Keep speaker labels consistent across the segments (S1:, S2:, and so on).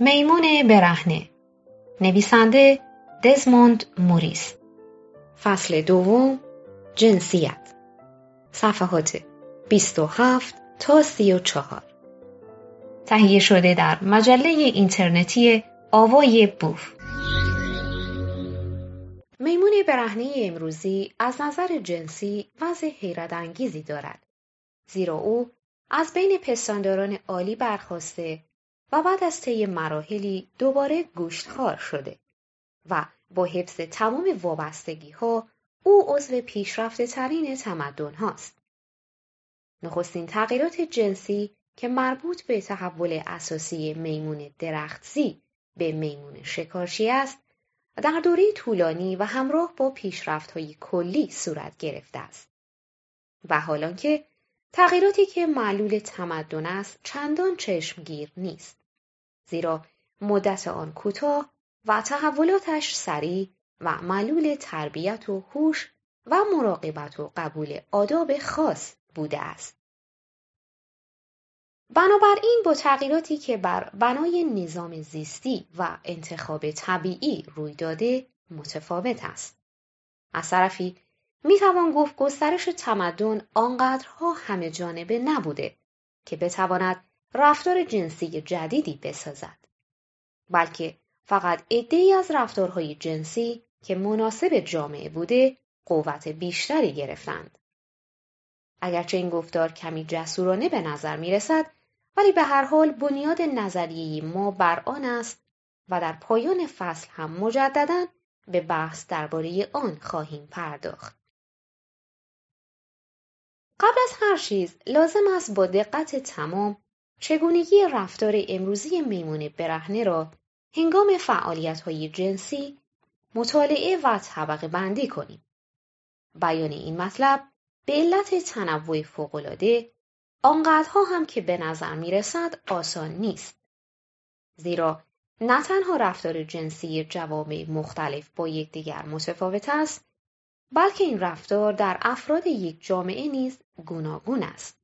S1: میمون برهنه نویسنده دزموند موریس فصل دوم جنسیت صفحات 27 تا 34 تهیه شده در مجله اینترنتی آوای بوف میمون برهنه امروزی از نظر جنسی وضع حیرت انگیزی دارد زیرا او از بین پستانداران عالی برخواسته و بعد از طی مراحلی دوباره گوشتخوار شده و با حفظ تمام وابستگی ها او عضو پیشرفته ترین تمدن هاست. نخستین تغییرات جنسی که مربوط به تحول اساسی میمون درختزی به میمون شکارچی است در دوره طولانی و همراه با پیشرفت های کلی صورت گرفته است. و حالان که تغییراتی که معلول تمدن است چندان چشمگیر نیست. زیرا مدت آن کوتاه و تحولاتش سریع و معلول تربیت و هوش و مراقبت و قبول آداب خاص بوده است. بنابراین با تغییراتی که بر بنای نظام زیستی و انتخاب طبیعی روی داده متفاوت است. از طرفی می توان گفت گسترش تمدن آنقدرها همه جانبه نبوده که بتواند رفتار جنسی جدیدی بسازد. بلکه فقط ای از رفتارهای جنسی که مناسب جامعه بوده قوت بیشتری گرفتند. اگرچه این گفتار کمی جسورانه به نظر می رسد ولی به هر حال بنیاد نظریه ما بر آن است و در پایان فصل هم مجددا به بحث درباره آن خواهیم پرداخت. قبل از هر چیز لازم است با دقت تمام چگونگی رفتار امروزی میمون برهنه را هنگام فعالیت های جنسی مطالعه و طبق بندی کنیم. بیان این مطلب به علت تنوع فوقالعاده آنقدرها هم که به نظر می رسد آسان نیست. زیرا نه تنها رفتار جنسی جوامع مختلف با یکدیگر متفاوت است بلکه این رفتار در افراد یک جامعه نیز گوناگون است.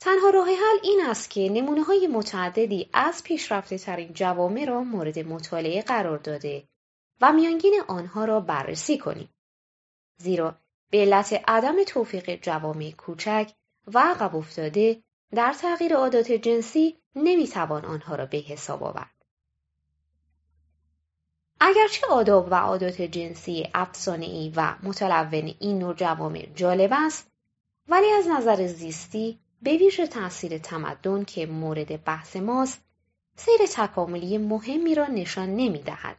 S1: تنها راه حل این است که نمونه های متعددی از پیشرفته ترین جوامع را مورد مطالعه قرار داده و میانگین آنها را بررسی کنیم. زیرا به علت عدم توفیق جوامع کوچک و عقب افتاده در تغییر عادات جنسی نمیتوان آنها را به حساب آورد. اگرچه آداب و عادات جنسی ای و متلون این نوع جوامع جالب است ولی از نظر زیستی به ویژه تاثیر تمدن که مورد بحث ماست سیر تکاملی مهمی را نشان نمی دهد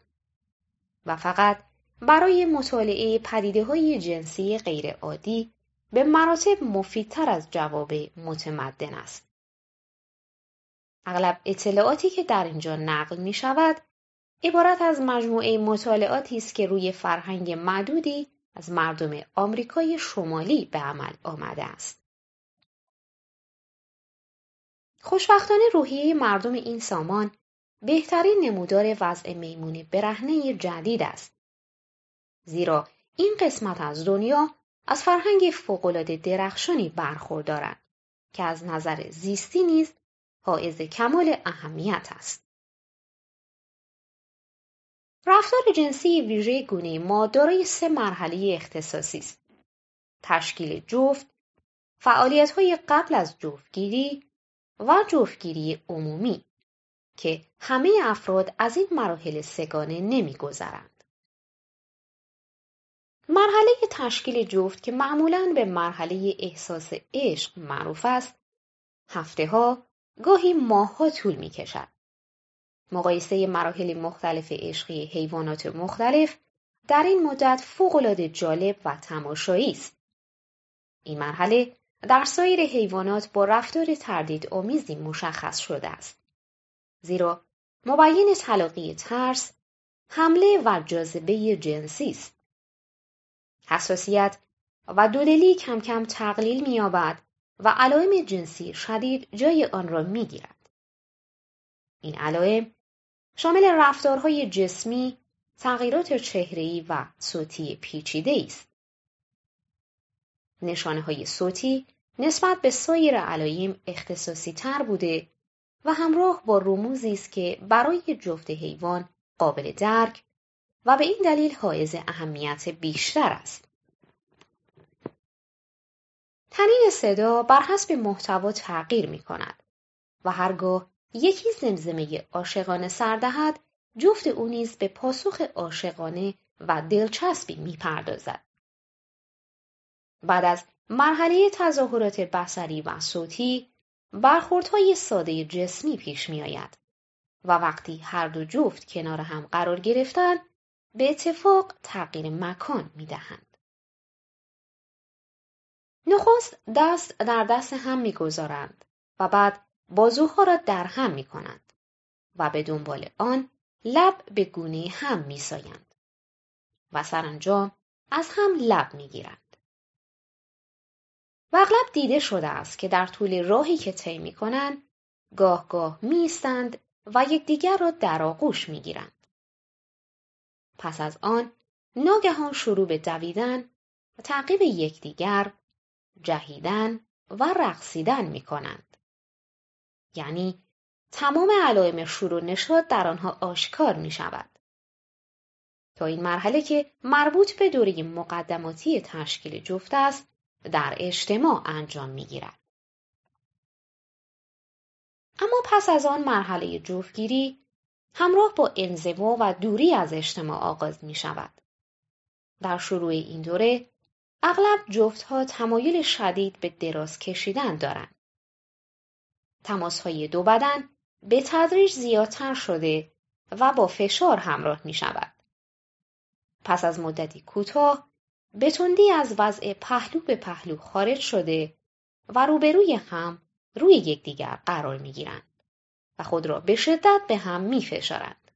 S1: و فقط برای مطالعه پدیده های جنسی غیرعادی به مراتب مفیدتر از جواب متمدن است. اغلب اطلاعاتی که در اینجا نقل می شود عبارت از مجموعه مطالعاتی است که روی فرهنگ معدودی از مردم آمریکای شمالی به عمل آمده است. خوشبختانه روحیه مردم این سامان بهترین نمودار وضع میمون برهنه جدید است. زیرا این قسمت از دنیا از فرهنگ فوقالعاده درخشانی برخوردارند که از نظر زیستی نیز حائز کمال اهمیت است. رفتار جنسی ویژه گونه ما دارای سه مرحله اختصاصی است. تشکیل جفت، فعالیت های قبل از جفتگیری و جفتگیری عمومی که همه افراد از این مراحل سگانه گذرند. مرحله تشکیل جفت که معمولا به مرحله احساس عشق معروف است، هفته ها، گاهی ماه ها طول می کشد. مقایسه مراحل مختلف عشقی حیوانات مختلف در این مدت فوقالعاده جالب و تماشایی است. این مرحله در سایر حیوانات با رفتار تردید آمیزی مشخص شده است. زیرا مبین طلاقی ترس، حمله و جاذبه جنسی است. حساسیت و دودلی کم کم تقلیل میابد و علائم جنسی شدید جای آن را میگیرد. این علائم شامل رفتارهای جسمی، تغییرات چهره‌ای و صوتی پیچیده است. نشانه های صوتی نسبت به سایر علایم اختصاصی تر بوده و همراه با رموزی است که برای جفت حیوان قابل درک و به این دلیل حائز اهمیت بیشتر است. تنین صدا بر حسب محتوا تغییر می کند و هرگاه یکی زمزمه عاشقانه سر دهد جفت او نیز به پاسخ عاشقانه و دلچسبی میپردازد بعد از مرحله تظاهرات بصری و صوتی برخوردهای ساده جسمی پیش میآید و وقتی هر دو جفت کنار هم قرار گرفتند به اتفاق تغییر مکان میدهند نخست دست در دست هم میگذارند و بعد بازوها را درهم می کنند و به دنبال آن لب به گونه هم می سایند و سرانجام از هم لب می گیرند. و دیده شده است که در طول راهی که طی می کنند گاه گاه می و یکدیگر را در آغوش می گیرند. پس از آن ناگهان شروع به دویدن و تعقیب یکدیگر جهیدن و رقصیدن می کنند. یعنی تمام علائم شروع نشاد در آنها آشکار می شود. تا این مرحله که مربوط به دوره مقدماتی تشکیل جفت است در اجتماع انجام می گیرد. اما پس از آن مرحله جفتگیری همراه با انزوا و دوری از اجتماع آغاز می شود. در شروع این دوره اغلب جفتها تمایل شدید به دراز کشیدن دارند. تماس های دو بدن به تدریج زیادتر شده و با فشار همراه می شود. پس از مدتی کوتاه به تندی از وضع پهلو به پهلو خارج شده و روبروی هم روی یکدیگر قرار می گیرند و خود را به شدت به هم می فشارند.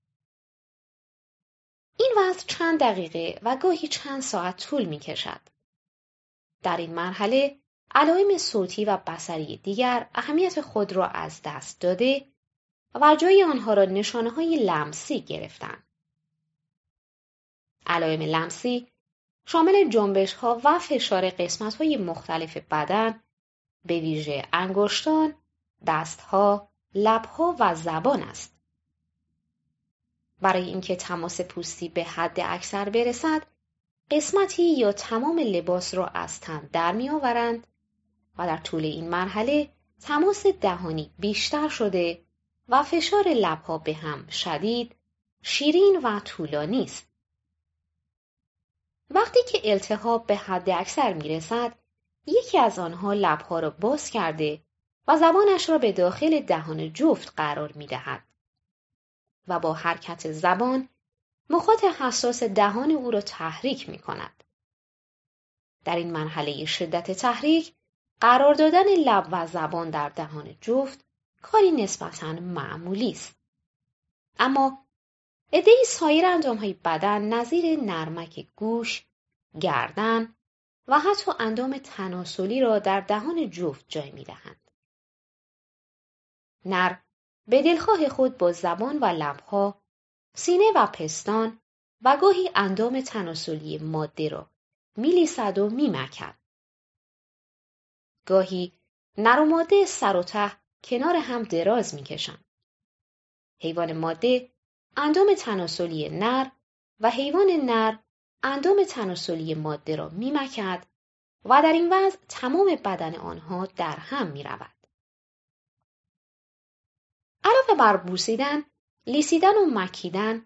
S1: این وضع چند دقیقه و گاهی چند ساعت طول می کشد. در این مرحله علائم صوتی و بصری دیگر اهمیت خود را از دست داده و جای آنها را نشانه های لمسی گرفتند. علائم لمسی شامل جنبش ها و فشار قسمت های مختلف بدن به ویژه انگشتان، دستها، لبها و زبان است. برای اینکه تماس پوستی به حد اکثر برسد، قسمتی یا تمام لباس را از تن در می آورند و در طول این مرحله تماس دهانی بیشتر شده و فشار لبها به هم شدید، شیرین و طولانی است. وقتی که التهاب به حد اکثر می رسد، یکی از آنها لبها را باز کرده و زبانش را به داخل دهان جفت قرار می دهد و با حرکت زبان مخاط حساس دهان او را تحریک می کند. در این مرحله شدت تحریک قرار دادن لب و زبان در دهان جفت کاری نسبتا معمولی است. اما عدهای سایر های بدن نظیر نرمک گوش، گردن و حتی اندام تناسلی را در دهان جفت جای می دهند. نر به دلخواه خود با زبان و لبها، سینه و پستان و گاهی اندام تناسلی ماده را میلیسد و میمکد گاهی نر و ماده سر و ته کنار هم دراز میکشند. حیوان ماده اندام تناسلی نر و حیوان نر اندام تناسلی ماده را میمکد و در این وضع تمام بدن آنها در هم می رود. علاوه بر بوسیدن، لیسیدن و مکیدن،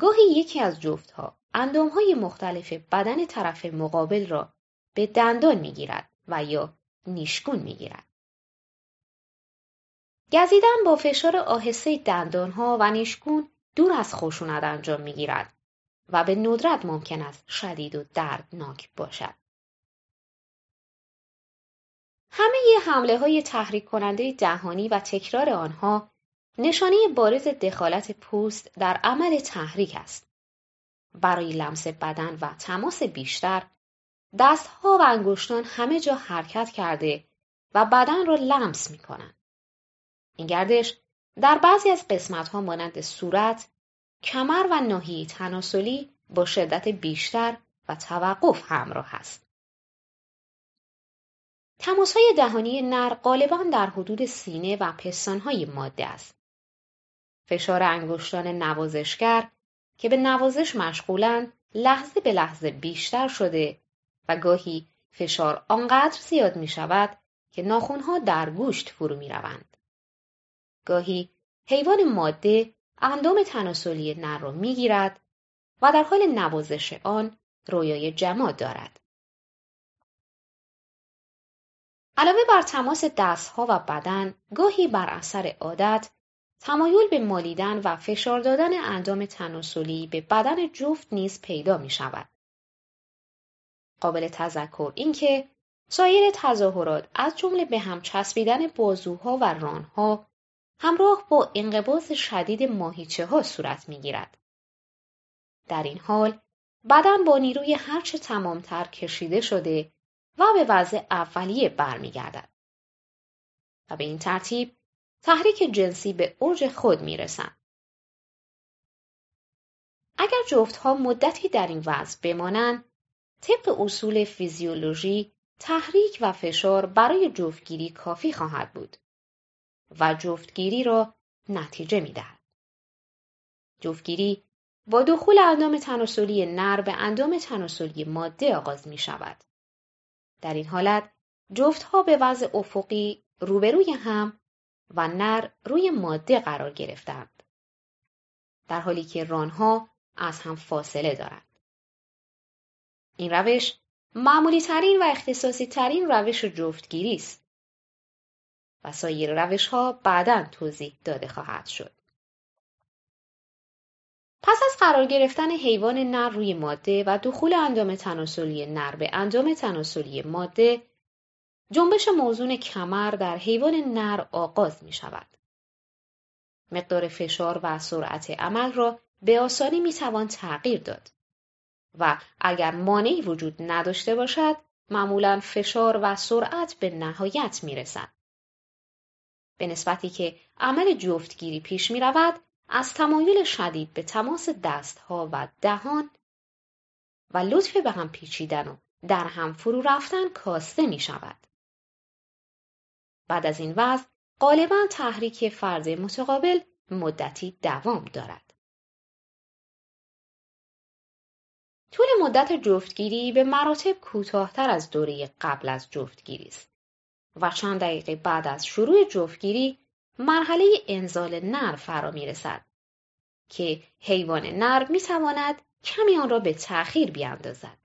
S1: گاهی یکی از جفتها های مختلف بدن طرف مقابل را به دندان می گیرد و یا نیشگون میگیرد. گزیدن با فشار آهسته دندانها و نیشگون دور از خشونت انجام میگیرد و به ندرت ممکن است شدید و دردناک باشد. همه ی حمله های تحریک کننده دهانی و تکرار آنها نشانه بارز دخالت پوست در عمل تحریک است. برای لمس بدن و تماس بیشتر دستها و انگشتان همه جا حرکت کرده و بدن را لمس می کنن. این گردش در بعضی از قسمت ها مانند صورت، کمر و ناحیه تناسلی با شدت بیشتر و توقف همراه است. تماس های دهانی نر غالبا در حدود سینه و پستان های ماده است. فشار انگشتان نوازشگر که به نوازش مشغولند لحظه به لحظه بیشتر شده و گاهی فشار آنقدر زیاد می شود که ناخونها در گوشت فرو می روند. گاهی حیوان ماده اندام تناسلی نر را می گیرد و در حال نوازش آن رویای جماد دارد. علاوه بر تماس دستها و بدن، گاهی بر اثر عادت، تمایل به مالیدن و فشار دادن اندام تناسلی به بدن جفت نیز پیدا می شود. قابل تذکر اینکه سایر تظاهرات از جمله به هم چسبیدن بازوها و رانها همراه با انقباض شدید ماهیچه ها صورت می گیرد. در این حال بدن با نیروی هرچه تمامتر کشیده شده و به وضع اولیه برمیگردد و به این ترتیب تحریک جنسی به اوج خود می اگر جفت ها مدتی در این وضع بمانند طبق اصول فیزیولوژی تحریک و فشار برای جفتگیری کافی خواهد بود و جفتگیری را نتیجه دهد. جفتگیری با دخول اندام تناسلی نر به اندام تناسلی ماده آغاز می شود. در این حالت جفت به وضع افقی روبروی هم و نر روی ماده قرار گرفتند. در حالی که رانها از هم فاصله دارند. این روش معمولی ترین و اختصاصی ترین روش جفتگیری است و سایر روش ها بعدا توضیح داده خواهد شد. پس از قرار گرفتن حیوان نر روی ماده و دخول اندام تناسلی نر به اندام تناسلی ماده جنبش موزون کمر در حیوان نر آغاز می شود. مقدار فشار و سرعت عمل را به آسانی می توان تغییر داد. و اگر مانعی وجود نداشته باشد معمولا فشار و سرعت به نهایت می رسد. به نسبتی که عمل جفتگیری پیش می رود از تمایل شدید به تماس دستها و دهان و لطف به هم پیچیدن و در هم فرو رفتن کاسته می شود. بعد از این وضع غالبا تحریک فرد متقابل مدتی دوام دارد. طول مدت جفتگیری به مراتب کوتاهتر از دوره قبل از جفتگیری است و چند دقیقه بعد از شروع جفتگیری مرحله انزال نر فرا می رسد که حیوان نر می تواند کمی آن را به تأخیر بیاندازد.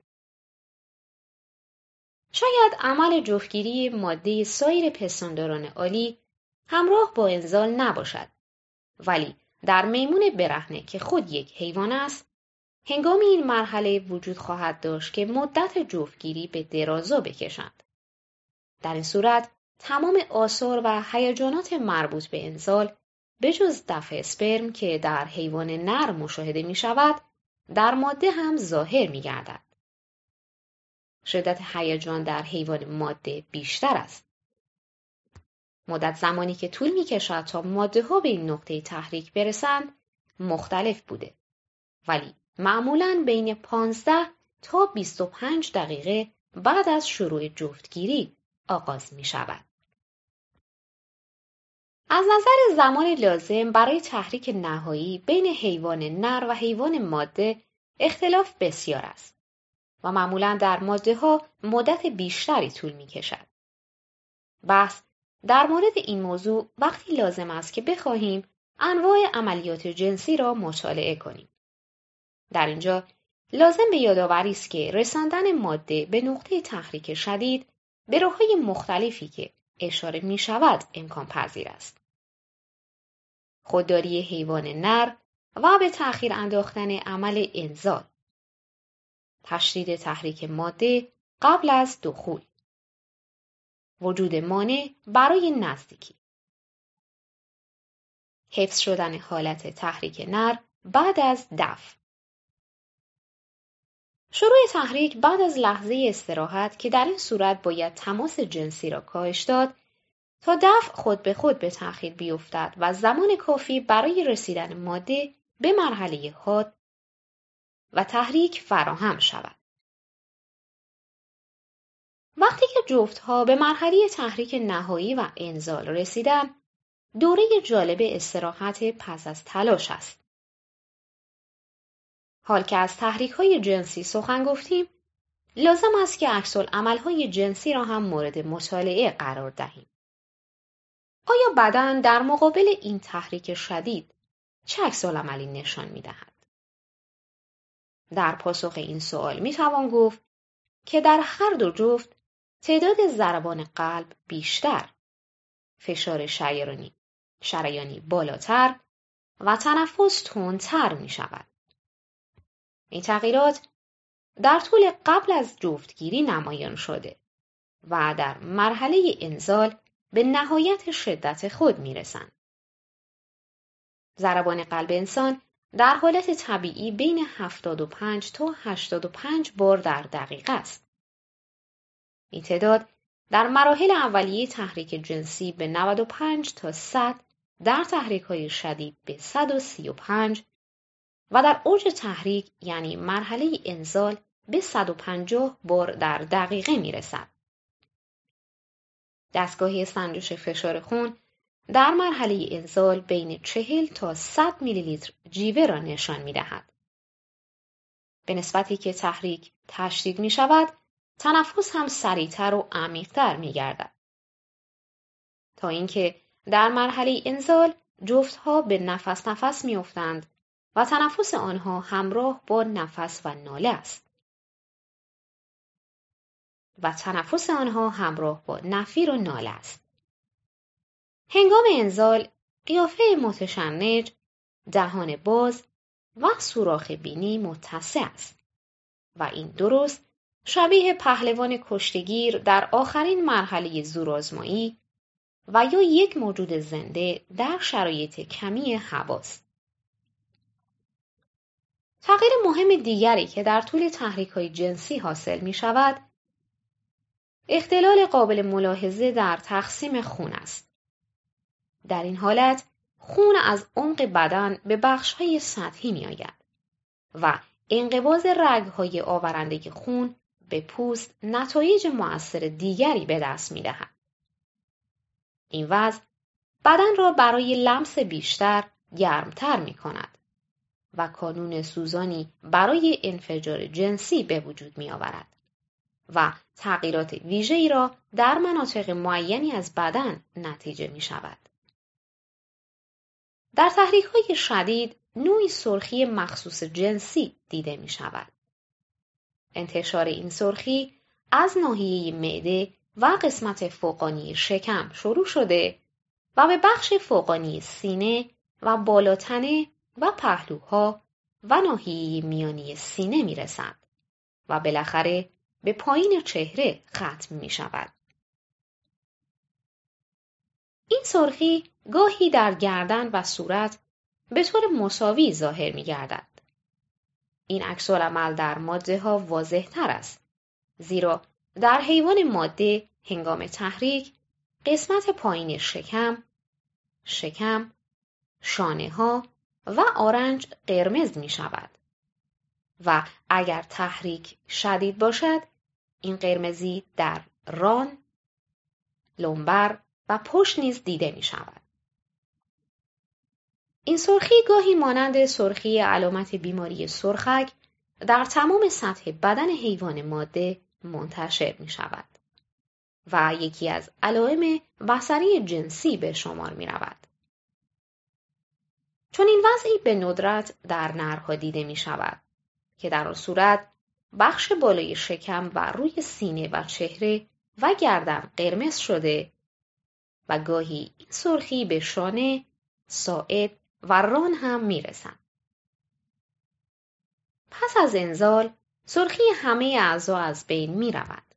S1: شاید عمل جفتگیری ماده سایر پستانداران عالی همراه با انزال نباشد ولی در میمون برهنه که خود یک حیوان است هنگامی این مرحله وجود خواهد داشت که مدت جفتگیری به درازا بکشند. در این صورت تمام آثار و هیجانات مربوط به انزال به جز دفع اسپرم که در حیوان نر مشاهده می شود در ماده هم ظاهر می گردد. شدت هیجان در حیوان ماده بیشتر است. مدت زمانی که طول می کشد تا ماده ها به این نقطه تحریک برسند مختلف بوده. ولی معمولا بین 15 تا 25 دقیقه بعد از شروع جفتگیری آغاز می شود. از نظر زمان لازم برای تحریک نهایی بین حیوان نر و حیوان ماده اختلاف بسیار است و معمولا در ماده ها مدت بیشتری طول می کشد. بس در مورد این موضوع وقتی لازم است که بخواهیم انواع عملیات جنسی را مطالعه کنیم. در اینجا لازم به یادآوری است که رساندن ماده به نقطه تحریک شدید به راههای مختلفی که اشاره می شود امکان پذیر است. خودداری حیوان نر و به تأخیر انداختن عمل انزال تشدید تحریک ماده قبل از دخول وجود مانع برای نزدیکی حفظ شدن حالت تحریک نر بعد از دفع شروع تحریک بعد از لحظه استراحت که در این صورت باید تماس جنسی را کاهش داد تا دفع خود به خود به تأخیر بیفتد و زمان کافی برای رسیدن ماده به مرحله خود و تحریک فراهم شود. وقتی که جفت ها به مرحله تحریک نهایی و انزال رسیدن، دوره جالب استراحت پس از تلاش است. حال که از تحریک های جنسی سخن گفتیم لازم است که عمل های جنسی را هم مورد مطالعه قرار دهیم. آیا بدن در مقابل این تحریک شدید چه اکسل عملی نشان می دهد؟ در پاسخ این سوال می توان گفت که در هر دو جفت تعداد ضربان قلب بیشتر، فشار شیرانی شریانی بالاتر و تنفس تندتر می شود. این تغییرات در طول قبل از جفتگیری نمایان شده و در مرحله انزال به نهایت شدت خود میرسند. رسند. ضربان قلب انسان در حالت طبیعی بین 75 تا 85 بار در دقیقه است. این تعداد در مراحل اولیه تحریک جنسی به 95 تا 100 در تحریک های شدید به 135 و در اوج تحریک یعنی مرحله انزال به 150 بار در دقیقه می رسد. دستگاهی سنجش فشار خون در مرحله انزال بین 40 تا 100 میلی لیتر جیوه را نشان می دهد. به نسبتی که تحریک تشدید می شود، تنفس هم سریعتر و عمیقتر می گردد. تا اینکه در مرحله انزال ها به نفس نفس می افتند و تنفس آنها همراه با نفس و ناله است و تنفس آنها همراه با نفیر و ناله است هنگام انزال قیافه متشنج دهان باز و سوراخ بینی متسع است و این درست شبیه پهلوان کشتگیر در آخرین مرحله زورآزمایی و یا یک موجود زنده در شرایط کمی هواست تغییر مهم دیگری که در طول تحریک های جنسی حاصل می شود اختلال قابل ملاحظه در تقسیم خون است. در این حالت خون از عمق بدن به بخش های سطحی می آید و انقباز رگ های آورنده خون به پوست نتایج مؤثر دیگری به دست می دهد. این وضع بدن را برای لمس بیشتر گرمتر می کند. و کانون سوزانی برای انفجار جنسی به وجود می آورد و تغییرات ویژه ای را در مناطق معینی از بدن نتیجه می شود. در تحریک های شدید نوعی سرخی مخصوص جنسی دیده می شود. انتشار این سرخی از ناحیه معده و قسمت فوقانی شکم شروع شده و به بخش فوقانی سینه و بالاتنه و پهلوها و ناحیه میانی سینه می رسد و بالاخره به پایین چهره ختم می شود. این سرخی گاهی در گردن و صورت به طور مساوی ظاهر می گردد. این اکسال عمل در ماده ها واضح تر است زیرا در حیوان ماده هنگام تحریک قسمت پایین شکم شکم شانه ها و آرنج قرمز می شود. و اگر تحریک شدید باشد این قرمزی در ران، لنبر و پشت نیز دیده می شود. این سرخی گاهی مانند سرخی علامت بیماری سرخک در تمام سطح بدن حیوان ماده منتشر می شود و یکی از علائم بسری جنسی به شمار می رود. چون این وضعی به ندرت در نرها دیده می شود که در آن صورت بخش بالای شکم و روی سینه و چهره و گردن قرمز شده و گاهی این سرخی به شانه، ساعد و ران هم می رسن. پس از انزال سرخی همه اعضا از بین می رود.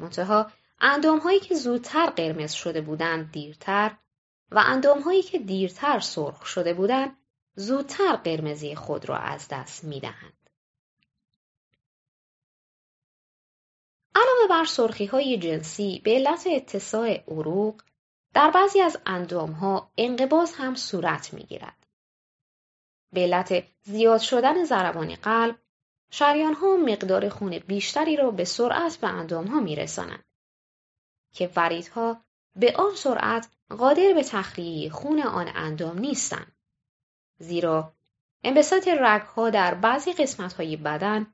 S1: منتها اندام هایی که زودتر قرمز شده بودند دیرتر و هایی که دیرتر سرخ شده بودند زودتر قرمزی خود را از دست می دهند. علاوه بر سرخی های جنسی به علت اتساع عروق در بعضی از اندام ها انقباز هم صورت می گیرد. به علت زیاد شدن ضربان قلب شریان ها مقدار خون بیشتری را به سرعت به اندام ها می رسانند که وریدها به آن سرعت قادر به تخلیه خون آن اندام نیستند. زیرا انبساط رگها در بعضی قسمت های بدن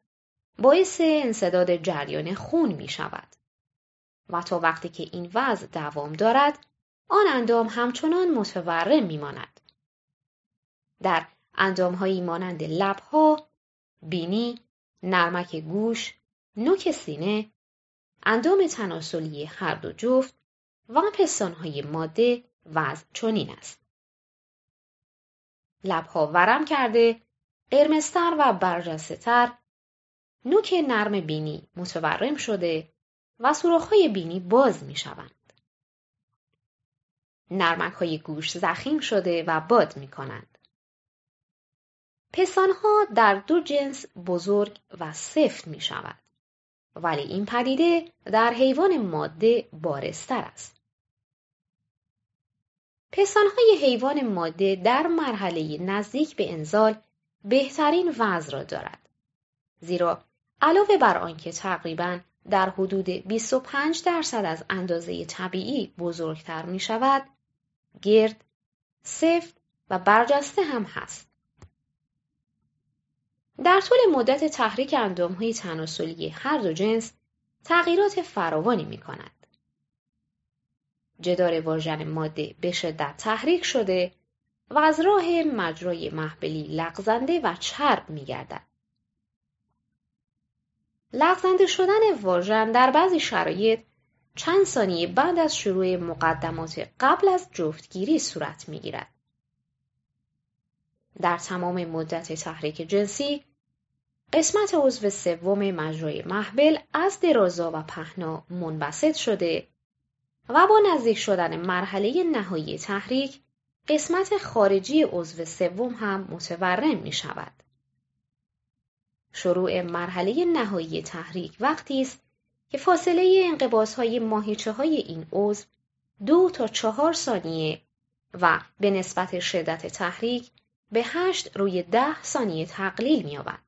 S1: باعث انصداد جریان خون می شود. و تا وقتی که این وضع دوام دارد آن اندام همچنان متورم می ماند. در اندامهایی مانند لبها، بینی، نرمک گوش، نوک سینه، اندام تناسلی هر دو جفت و پستانهای ماده وضع چنین است. لبها ورم کرده، قرمزتر و برجستهتر، نوک نرم بینی متورم شده و سوراخ‌های بینی باز می شوند. نرمک های گوش زخیم شده و باد می کنند. ها در دو جنس بزرگ و سفت می شود. ولی این پدیده در حیوان ماده بارستر است. پستانهای حیوان ماده در مرحله نزدیک به انزال بهترین وضع را دارد. زیرا علاوه بر آنکه تقریبا در حدود 25 درصد از اندازه طبیعی بزرگتر می شود، گرد، سفت و برجسته هم هست. در طول مدت تحریک های تناسلی هر دو جنس تغییرات فراوانی می کند. جدار واژن ماده به شدت تحریک شده و از راه مجرای محبلی لغزنده و چرب می گردن. لغزنده شدن واژن در بعضی شرایط چند ثانیه بعد از شروع مقدمات قبل از جفتگیری صورت می گیرد. در تمام مدت تحریک جنسی قسمت عضو سوم مجرای محبل از درازا و پهنا منبسط شده و با نزدیک شدن مرحله نهایی تحریک قسمت خارجی عضو سوم هم متورم می شود. شروع مرحله نهایی تحریک وقتی است که فاصله انقباس های ماهیچه های این عضو دو تا چهار ثانیه و به نسبت شدت تحریک به هشت روی ده ثانیه تقلیل می‌یابد.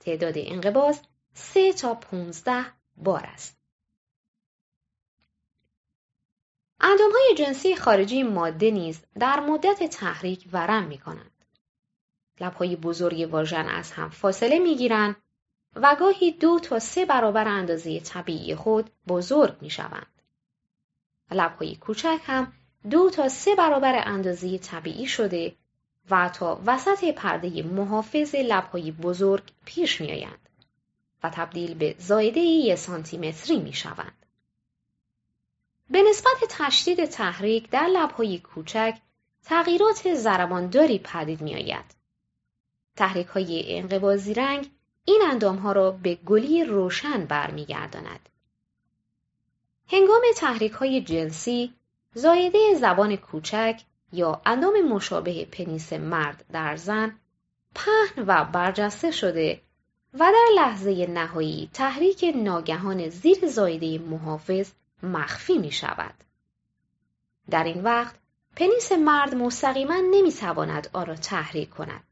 S1: تعداد انقباض سه تا 15 بار است. های جنسی خارجی ماده نیز در مدت تحریک ورم می کنند. لبهای بزرگ واژن از هم فاصله می گیرند و گاهی دو تا سه برابر اندازه طبیعی خود بزرگ می شوند. لبهای کوچک هم دو تا سه برابر اندازه طبیعی شده و تا وسط پرده محافظ لبهای بزرگ پیش می آیند و تبدیل به زایده یک سانتیمتری می شوند. به نسبت تشدید تحریک در لبهای کوچک تغییرات زرمانداری پدید می آید. تحریک های انقبازی رنگ این اندام ها را به گلی روشن برمیگرداند. هنگام تحریک های جنسی زایده زبان کوچک یا اندام مشابه پنیس مرد در زن پهن و برجسته شده و در لحظه نهایی تحریک ناگهان زیر زایده محافظ مخفی می شود. در این وقت پنیس مرد مستقیما تواند آن را تحریک کند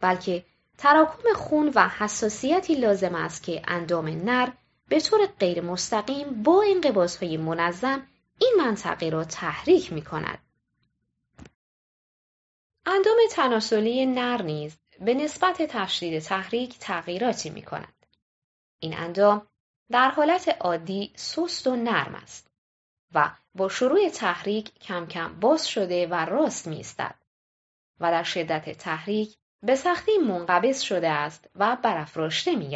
S1: بلکه تراکم خون و حساسیتی لازم است که اندام نر به طور غیر مستقیم با این های منظم این منطقه را تحریک می کند. اندام تناسلی نر نیز به نسبت تشدید تحریک تغییراتی می کند. این اندام در حالت عادی سست و نرم است و با شروع تحریک کم کم باز شده و راست می و در شدت تحریک به سختی منقبض شده است و برافراشته می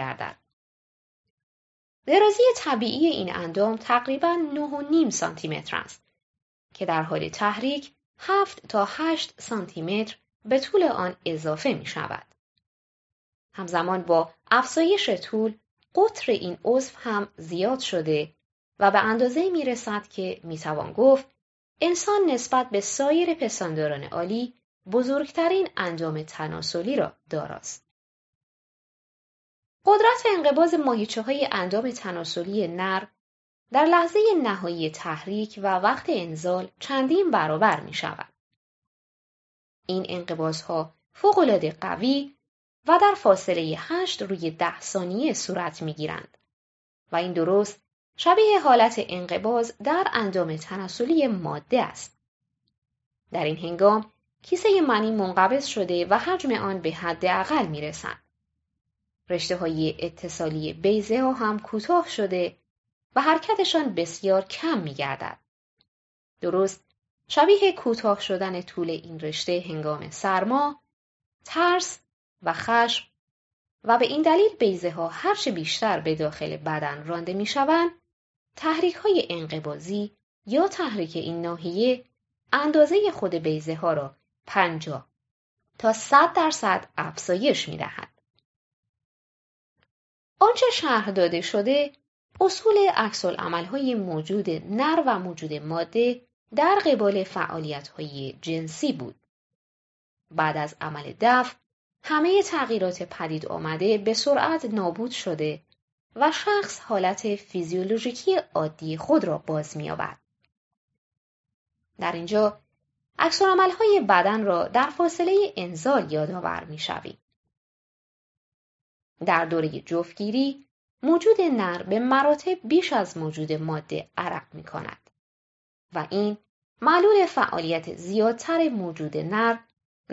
S1: درازی طبیعی این اندام تقریبا 9.5 سانتی متر است که در حال تحریک 7 تا 8 سانتی متر به طول آن اضافه می شود. همزمان با افزایش طول قطر این عضو هم زیاد شده و به اندازه می رسد که می توان گفت انسان نسبت به سایر پسانداران عالی بزرگترین انجام تناسلی را داراست. قدرت انقباز ماهیچه های اندام تناسلی نر در لحظه نهایی تحریک و وقت انزال چندین برابر می شود. این انقباز ها فوقالعاده قوی و در فاصله 8 روی 10 ثانیه صورت می گیرند. و این درست شبیه حالت انقباز در اندام تناسلی ماده است. در این هنگام کیسه منی منقبض شده و حجم آن به اقل می رسند. رشته های اتصالی بیزه ها هم کوتاه شده و حرکتشان بسیار کم می گردد. درست شبیه کوتاه شدن طول این رشته هنگام سرما، ترس و خشم و به این دلیل بیزه ها هرچه بیشتر به داخل بدن رانده می شوند تحریک های انقبازی یا تحریک این ناحیه اندازه خود بیزه ها را 50 تا 100 درصد افزایش می دهد. آنچه شهر داده شده اصول عکس های موجود نر و موجود ماده در قبال فعالیت های جنسی بود. بعد از عمل دفع همه تغییرات پدید آمده به سرعت نابود شده و شخص حالت فیزیولوژیکی عادی خود را باز می‌یابد. در اینجا های بدن را در فاصله انزال یادآور می‌شویم. در دوره جفتگیری موجود نر به مراتب بیش از موجود ماده عرق می کند و این معلول فعالیت زیادتر موجود نر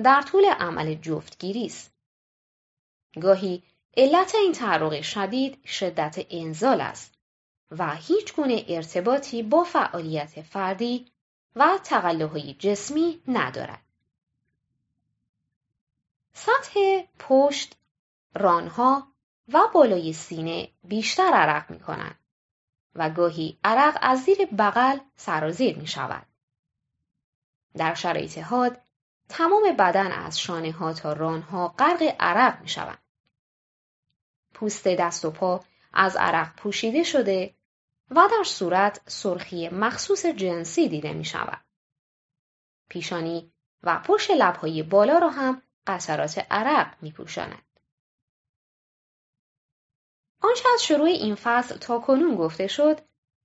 S1: در طول عمل جفتگیری است. گاهی علت این تعرق شدید شدت انزال است و هیچ گونه ارتباطی با فعالیت فردی و های جسمی ندارد. سطح پشت، رانها و بالای سینه بیشتر عرق می کنند و گاهی عرق از زیر بغل سرازیر می شود. در شرایط حاد تمام بدن از شانه ها تا ران ها غرق عرق می شوند. پوست دست و پا از عرق پوشیده شده و در صورت سرخی مخصوص جنسی دیده می شود. پیشانی و پشت لبهای بالا را هم قطرات عرق می پوشاند. آنچه از شروع این فصل تا کنون گفته شد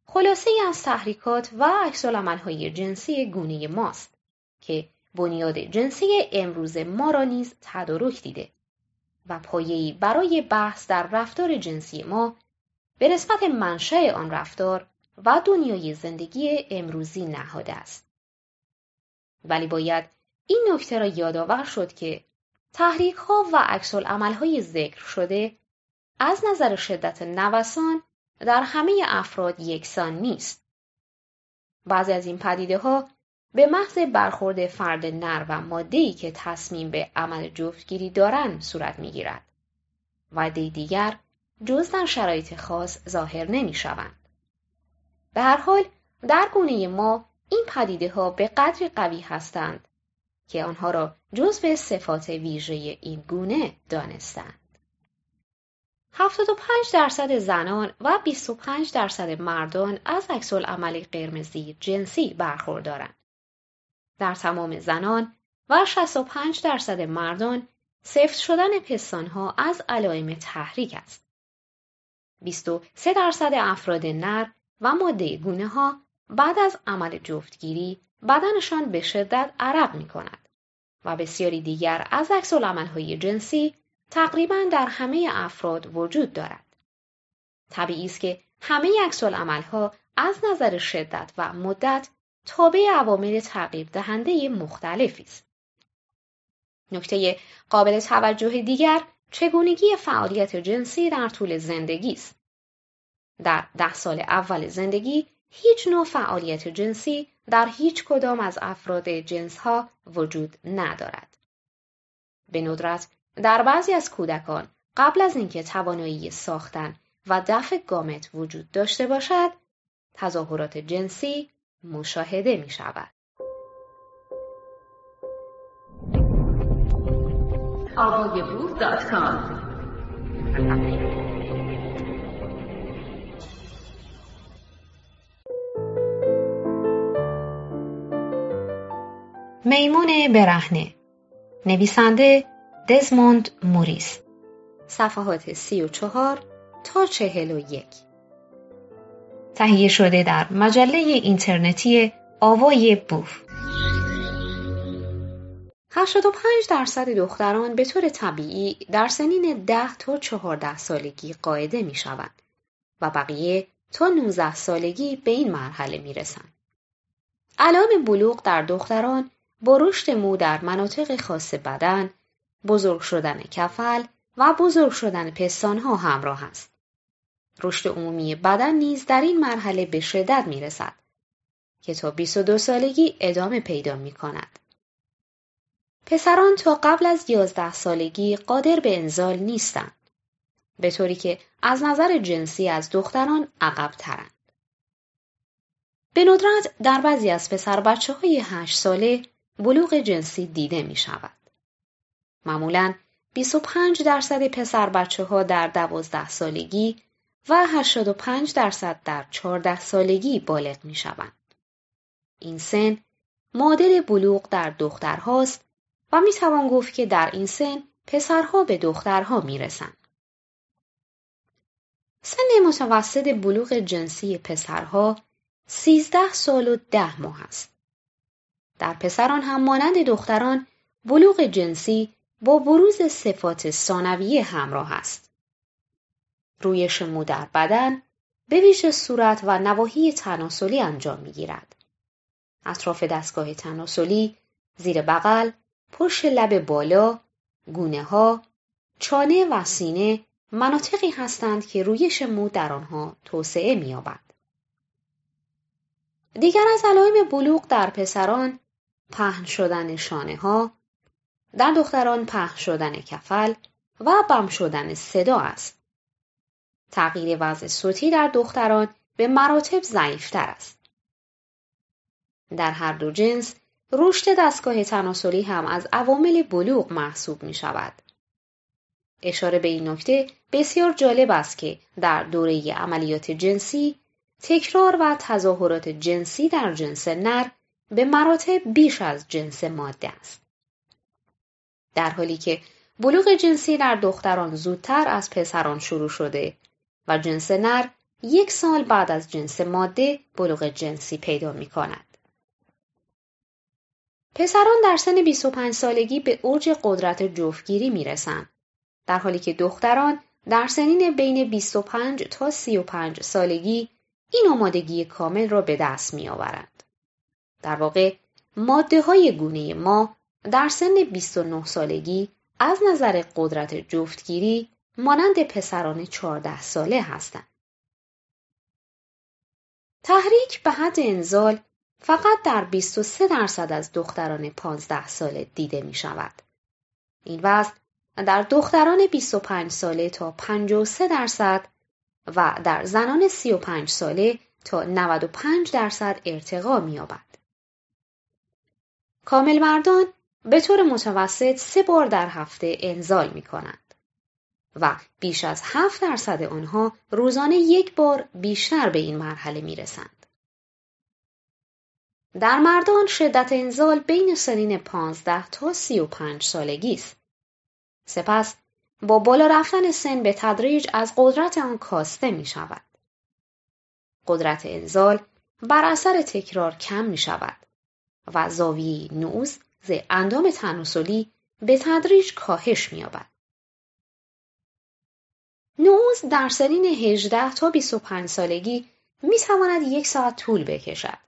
S1: خلاصه از تحریکات و عکسالعملهای جنسی گونه ماست که بنیاد جنسی امروز ما را نیز تدارک دیده و پایه‌ای برای بحث در رفتار جنسی ما به نسبت منشأ آن رفتار و دنیای زندگی امروزی نهاده است. ولی باید این نکته را یادآور شد که تحریک ها و اکسل های ذکر شده از نظر شدت نوسان در همه افراد یکسان نیست. بعضی از این پدیده ها به محض برخورد فرد نر و ای که تصمیم به عمل جفتگیری دارند صورت میگیرد و دیگر جز در شرایط خاص ظاهر نمیشوند به هر حال در گونه ما این پدیده ها به قدر قوی هستند که آنها را به صفات ویژه این گونه دانستند. 75 درصد زنان و 25 درصد مردان از عمل قرمزی جنسی برخوردارند. در تمام زنان و 65 درصد مردان سفت شدن پستانها از علائم تحریک است. 23 درصد افراد نر و ماده گونه ها بعد از عمل جفتگیری بدنشان به شدت عرق می کند و بسیاری دیگر از عکس های جنسی تقریبا در همه افراد وجود دارد. طبیعی است که همه عکس ها از نظر شدت و مدت تابع عوامل تغییر دهنده مختلفی است. نکته قابل توجه دیگر چگونگی فعالیت جنسی در طول زندگی است. در ده سال اول زندگی هیچ نوع فعالیت جنسی در هیچ کدام از افراد جنس ها وجود ندارد. به ندرت در بعضی از کودکان قبل از اینکه توانایی ساختن و دفع گامت وجود داشته باشد، تظاهرات جنسی مشاهده می شود. میمون برهنه نویسنده دزموند موریس صفحات سی و چهار تا چهل و یک تهیه شده در مجله اینترنتی آوای بوف 85 درصد دختران به طور طبیعی در سنین 10 تا 14 سالگی قاعده می شوند و بقیه تا 19 سالگی به این مرحله می رسند. علائم بلوغ در دختران با رشد مو در مناطق خاص بدن، بزرگ شدن کفل و بزرگ شدن ها همراه است. رشد عمومی بدن نیز در این مرحله به شدت می رسد که تا 22 سالگی ادامه پیدا می کند. پسران تا قبل از 11 سالگی قادر به انزال نیستند. به طوری که از نظر جنسی از دختران عقب ترند. به ندرت در بعضی از پسر بچه های 8 ساله بلوغ جنسی دیده می شود. معمولا 25 درصد پسر بچه ها در 12 سالگی و 85 درصد در 14 سالگی بالغ می شوند. این سن مدل بلوغ در دخترهاست و می توان گفت که در این سن پسرها به دخترها می رسند. سن متوسط بلوغ جنسی پسرها 13 سال و 10 ماه است. در پسران هم مانند دختران بلوغ جنسی با بروز صفات ثانویه همراه است. رویش مو در بدن به ویژه صورت و نواحی تناسلی انجام می گیرد. اطراف دستگاه تناسلی زیر بغل، پشت لب بالا، گونه ها، چانه و سینه مناطقی هستند که رویش مو در آنها توسعه می‌یابد. دیگر از علائم بلوغ در پسران پهن شدن شانه ها، در دختران پهن شدن کفل و بم شدن صدا است. تغییر وضع صوتی در دختران به مراتب ضعیفتر است. در هر دو جنس رشد دستگاه تناسلی هم از عوامل بلوغ محسوب می شود. اشاره به این نکته بسیار جالب است که در دوره عملیات جنسی تکرار و تظاهرات جنسی در جنس نر به مراتب بیش از جنس ماده است. در حالی که بلوغ جنسی در دختران زودتر از پسران شروع شده و جنس نر یک سال بعد از جنس ماده بلوغ جنسی پیدا می کند. پسران در سن 25 سالگی به اوج قدرت جفتگیری می رسند در حالی که دختران در سنین بین 25 تا 35 سالگی این آمادگی کامل را به دست می آورند. در واقع ماده های گونه ما در سن 29 سالگی از نظر قدرت جفتگیری مانند پسران چهارده ساله هستند. تحریک به حد انزال فقط در 23 درصد از دختران 15 ساله دیده می شود. این وضع در دختران 25 ساله تا 53 درصد و در زنان 35 ساله تا 95 درصد ارتقا می‌یابد. کامل مردان به طور متوسط سه بار در هفته انزال می کنند. و بیش از 7 درصد آنها روزانه یک بار بیشتر به این مرحله می رسند. در مردان شدت انزال بین سنین 15 تا 35 سالگی است. سپس با بالا رفتن سن به تدریج از قدرت آن کاسته می شود. قدرت انزال بر اثر تکرار کم می شود و زاویه نوز ز اندام تناسلی به تدریج کاهش می یابد. نوز در سنین 18 تا 25 سالگی می تواند یک ساعت طول بکشد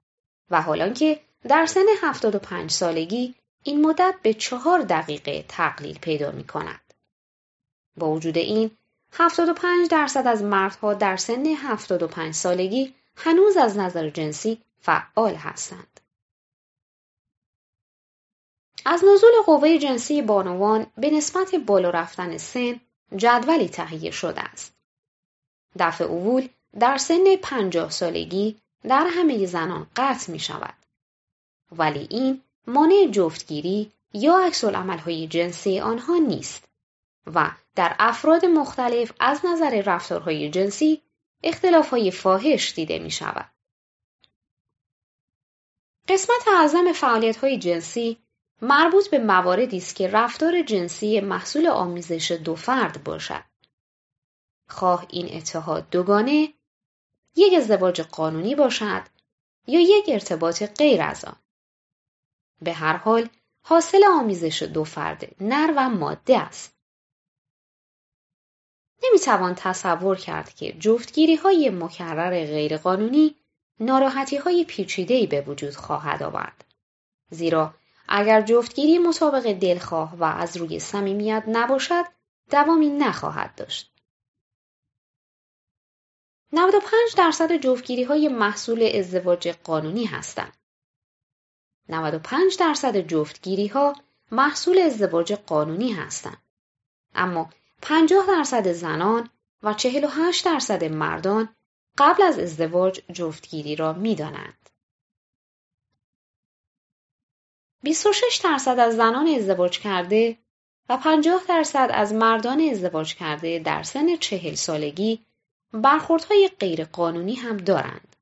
S1: و که در سن 75 سالگی این مدت به چهار دقیقه تقلیل پیدا می کند. با وجود این 75 درصد از مردها در سن 75 سالگی هنوز از نظر جنسی فعال هستند. از نزول قوه جنسی بانوان به نسبت بالا رفتن سن جدولی تهیه شده است. دفع اوول در سن پنجاه سالگی در همه زنان قطع می شود. ولی این مانع جفتگیری یا های جنسی آنها نیست و در افراد مختلف از نظر رفتارهای جنسی های فاحش دیده می شود. قسمت اعظم فعالیت های جنسی مربوط به مواردی است که رفتار جنسی محصول آمیزش دو فرد باشد خواه این اتحاد دوگانه یک ازدواج قانونی باشد یا یک ارتباط غیر از آن به هر حال حاصل آمیزش دو فرد نر و ماده است توان تصور کرد که جفتگیری های مکرر غیرقانونی ناراحتی های به وجود خواهد آورد زیرا اگر جفتگیری مطابق دلخواه و از روی صمیمیت نباشد دوامی نخواهد داشت 95 درصد جفتگیری های محصول ازدواج قانونی هستند 95 درصد جفتگیری ها محصول ازدواج قانونی هستند اما 50 درصد زنان و 48 درصد مردان قبل از ازدواج جفتگیری را می دانند. 26 درصد از زنان ازدواج کرده و 50 درصد از مردان ازدواج کرده در سن چهل سالگی برخوردهای غیرقانونی هم دارند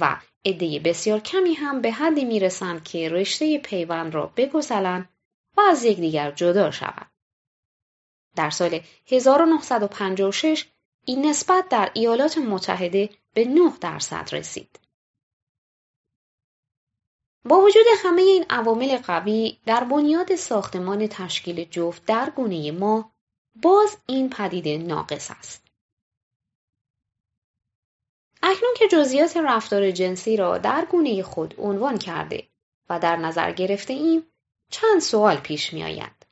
S1: و عده بسیار کمی هم به حدی میرسند که رشته پیوند را بگسلند و از یکدیگر جدا شوند. در سال 1956 این نسبت در ایالات متحده به 9 درصد رسید. با وجود همه این عوامل قوی در بنیاد ساختمان تشکیل جفت در گونه ما باز این پدیده ناقص است. اکنون که جزئیات رفتار جنسی را در گونه خود عنوان کرده و در نظر گرفته ایم چند سوال پیش می آید.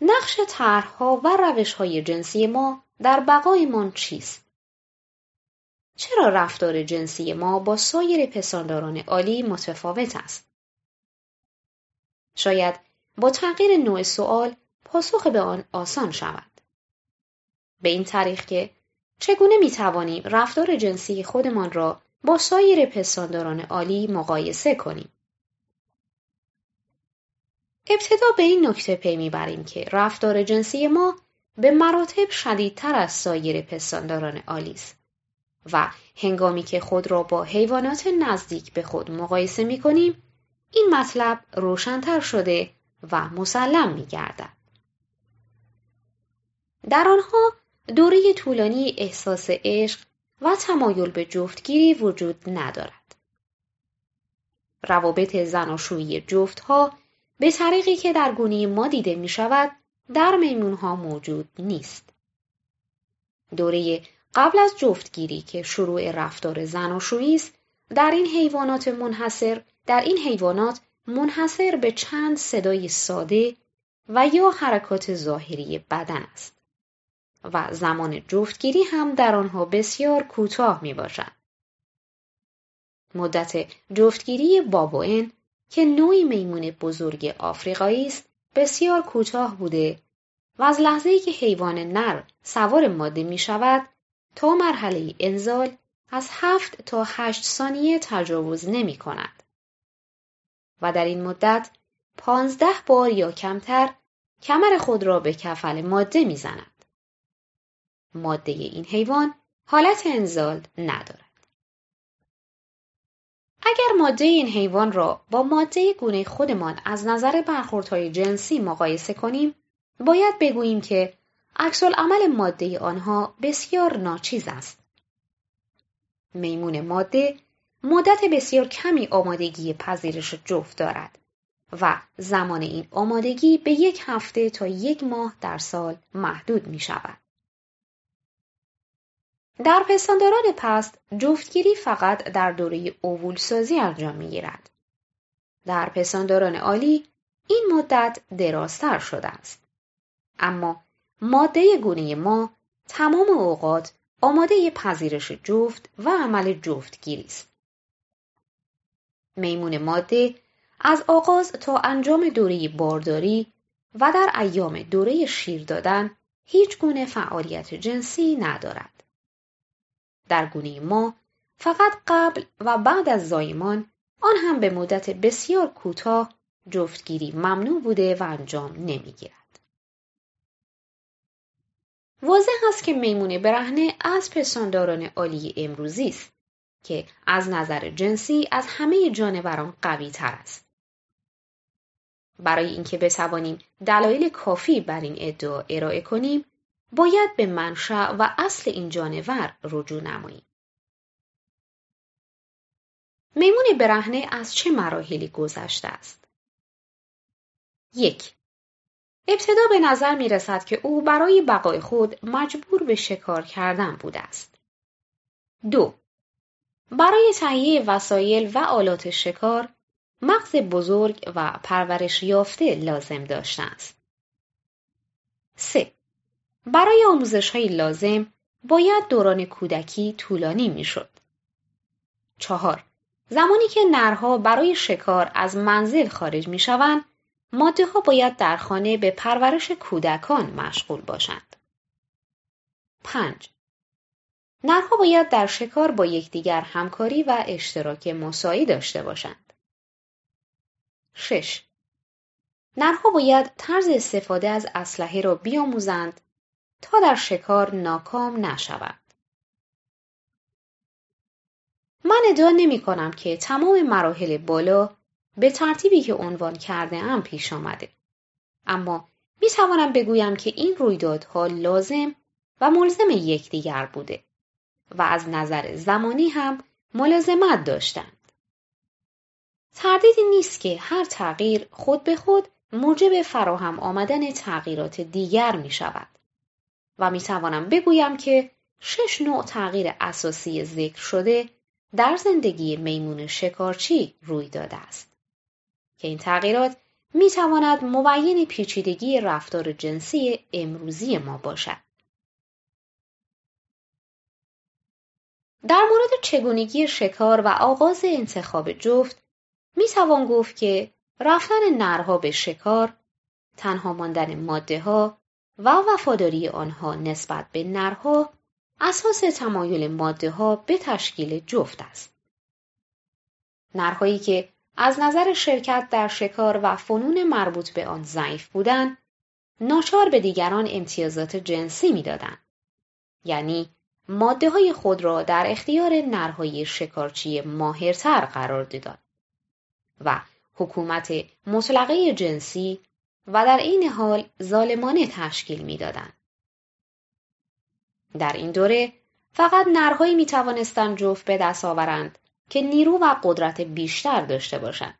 S1: نقش طرحها و روشهای جنسی ما در بقایمان چیست؟ چرا رفتار جنسی ما با سایر پسانداران عالی متفاوت است؟ شاید با تغییر نوع سوال پاسخ به آن آسان شود. به این طریق که چگونه می توانیم رفتار جنسی خودمان را با سایر پسانداران عالی مقایسه کنیم. ابتدا به این نکته پی میبریم که رفتار جنسی ما به مراتب شدیدتر از سایر پستانداران عالی است. و هنگامی که خود را با حیوانات نزدیک به خود مقایسه می کنیم این مطلب روشنتر شده و مسلم می گردد. در آنها دوره طولانی احساس عشق و تمایل به جفتگیری وجود ندارد. روابط زناشویی جفت ها به طریقی که در گونه ما دیده می شود در میمون ها موجود نیست. دوره قبل از جفتگیری که شروع رفتار زناشویی است در این حیوانات منحصر در این حیوانات منحصر به چند صدای ساده و یا حرکات ظاهری بدن است و زمان جفتگیری هم در آنها بسیار کوتاه می باشد. مدت جفتگیری بابوئن که نوعی میمون بزرگ آفریقایی است بسیار کوتاه بوده و از لحظه ای که حیوان نر سوار ماده می شود تا مرحله انزال از 7 تا 8 ثانیه تجاوز نمی کند و در این مدت 15 بار یا کمتر کمر خود را به کفل ماده می زند. ماده این حیوان حالت انزال ندارد. اگر ماده این حیوان را با ماده گونه خودمان از نظر برخوردهای جنسی مقایسه کنیم باید بگوییم که عکس عمل ماده آنها بسیار ناچیز است. میمون ماده مدت بسیار کمی آمادگی پذیرش جفت دارد و زمان این آمادگی به یک هفته تا یک ماه در سال محدود می شود. در پستانداران پست جفتگیری فقط در دوره اوول سازی انجام می گیرد. در پستانداران عالی این مدت درازتر شده است. اما ماده گونه ما تمام اوقات آماده پذیرش جفت و عمل جفتگیری است. میمون ماده از آغاز تا انجام دوره بارداری و در ایام دوره شیر دادن هیچ گونه فعالیت جنسی ندارد. در گونه ما فقط قبل و بعد از زایمان آن هم به مدت بسیار کوتاه جفتگیری ممنوع بوده و انجام نمیگیرد. واضح هست که میمون برهنه از پستانداران عالی امروزی است که از نظر جنسی از همه جانوران قوی تر است. برای اینکه بتوانیم دلایل کافی بر این ادعا ارائه کنیم باید به منشأ و اصل این جانور رجوع نماییم میمون برهنه از چه مراحلی گذشته است یک ابتدا به نظر می رسد که او برای بقای خود مجبور به شکار کردن بوده است. دو برای تهیه وسایل و آلات شکار مغز بزرگ و پرورش یافته لازم داشته است. 3. برای آموزش های لازم باید دوران کودکی طولانی شد. چهار، زمانی که نرها برای شکار از منزل خارج می شوند ماده ها باید در خانه به پرورش کودکان مشغول باشند. 5. نرها باید در شکار با یکدیگر همکاری و اشتراک مساعی داشته باشند. 6. نرها باید طرز استفاده از اسلحه را بیاموزند تا در شکار ناکام نشوند. من ادعا نمی کنم که تمام مراحل بالا به ترتیبی که عنوان کرده ام پیش آمده. اما می توانم بگویم که این رویدادها لازم و ملزم یکدیگر بوده و از نظر زمانی هم ملازمت داشتند. تردیدی نیست که هر تغییر خود به خود موجب فراهم آمدن تغییرات دیگر می شود و می توانم بگویم که شش نوع تغییر اساسی ذکر شده در زندگی میمون شکارچی روی داده است. که این تغییرات می تواند مبین پیچیدگی رفتار جنسی امروزی ما باشد. در مورد چگونگی شکار و آغاز انتخاب جفت می توان گفت که رفتن نرها به شکار، تنها ماندن ماده ها و وفاداری آنها نسبت به نرها اساس تمایل ماده ها به تشکیل جفت است. نرهایی که از نظر شرکت در شکار و فنون مربوط به آن ضعیف بودند ناچار به دیگران امتیازات جنسی میدادند یعنی ماده های خود را در اختیار نرهای شکارچی ماهرتر قرار داد و حکومت مطلقه جنسی و در این حال ظالمانه تشکیل میدادند در این دوره فقط نرهایی می توانستند جفت به دست آورند که نیرو و قدرت بیشتر داشته باشند.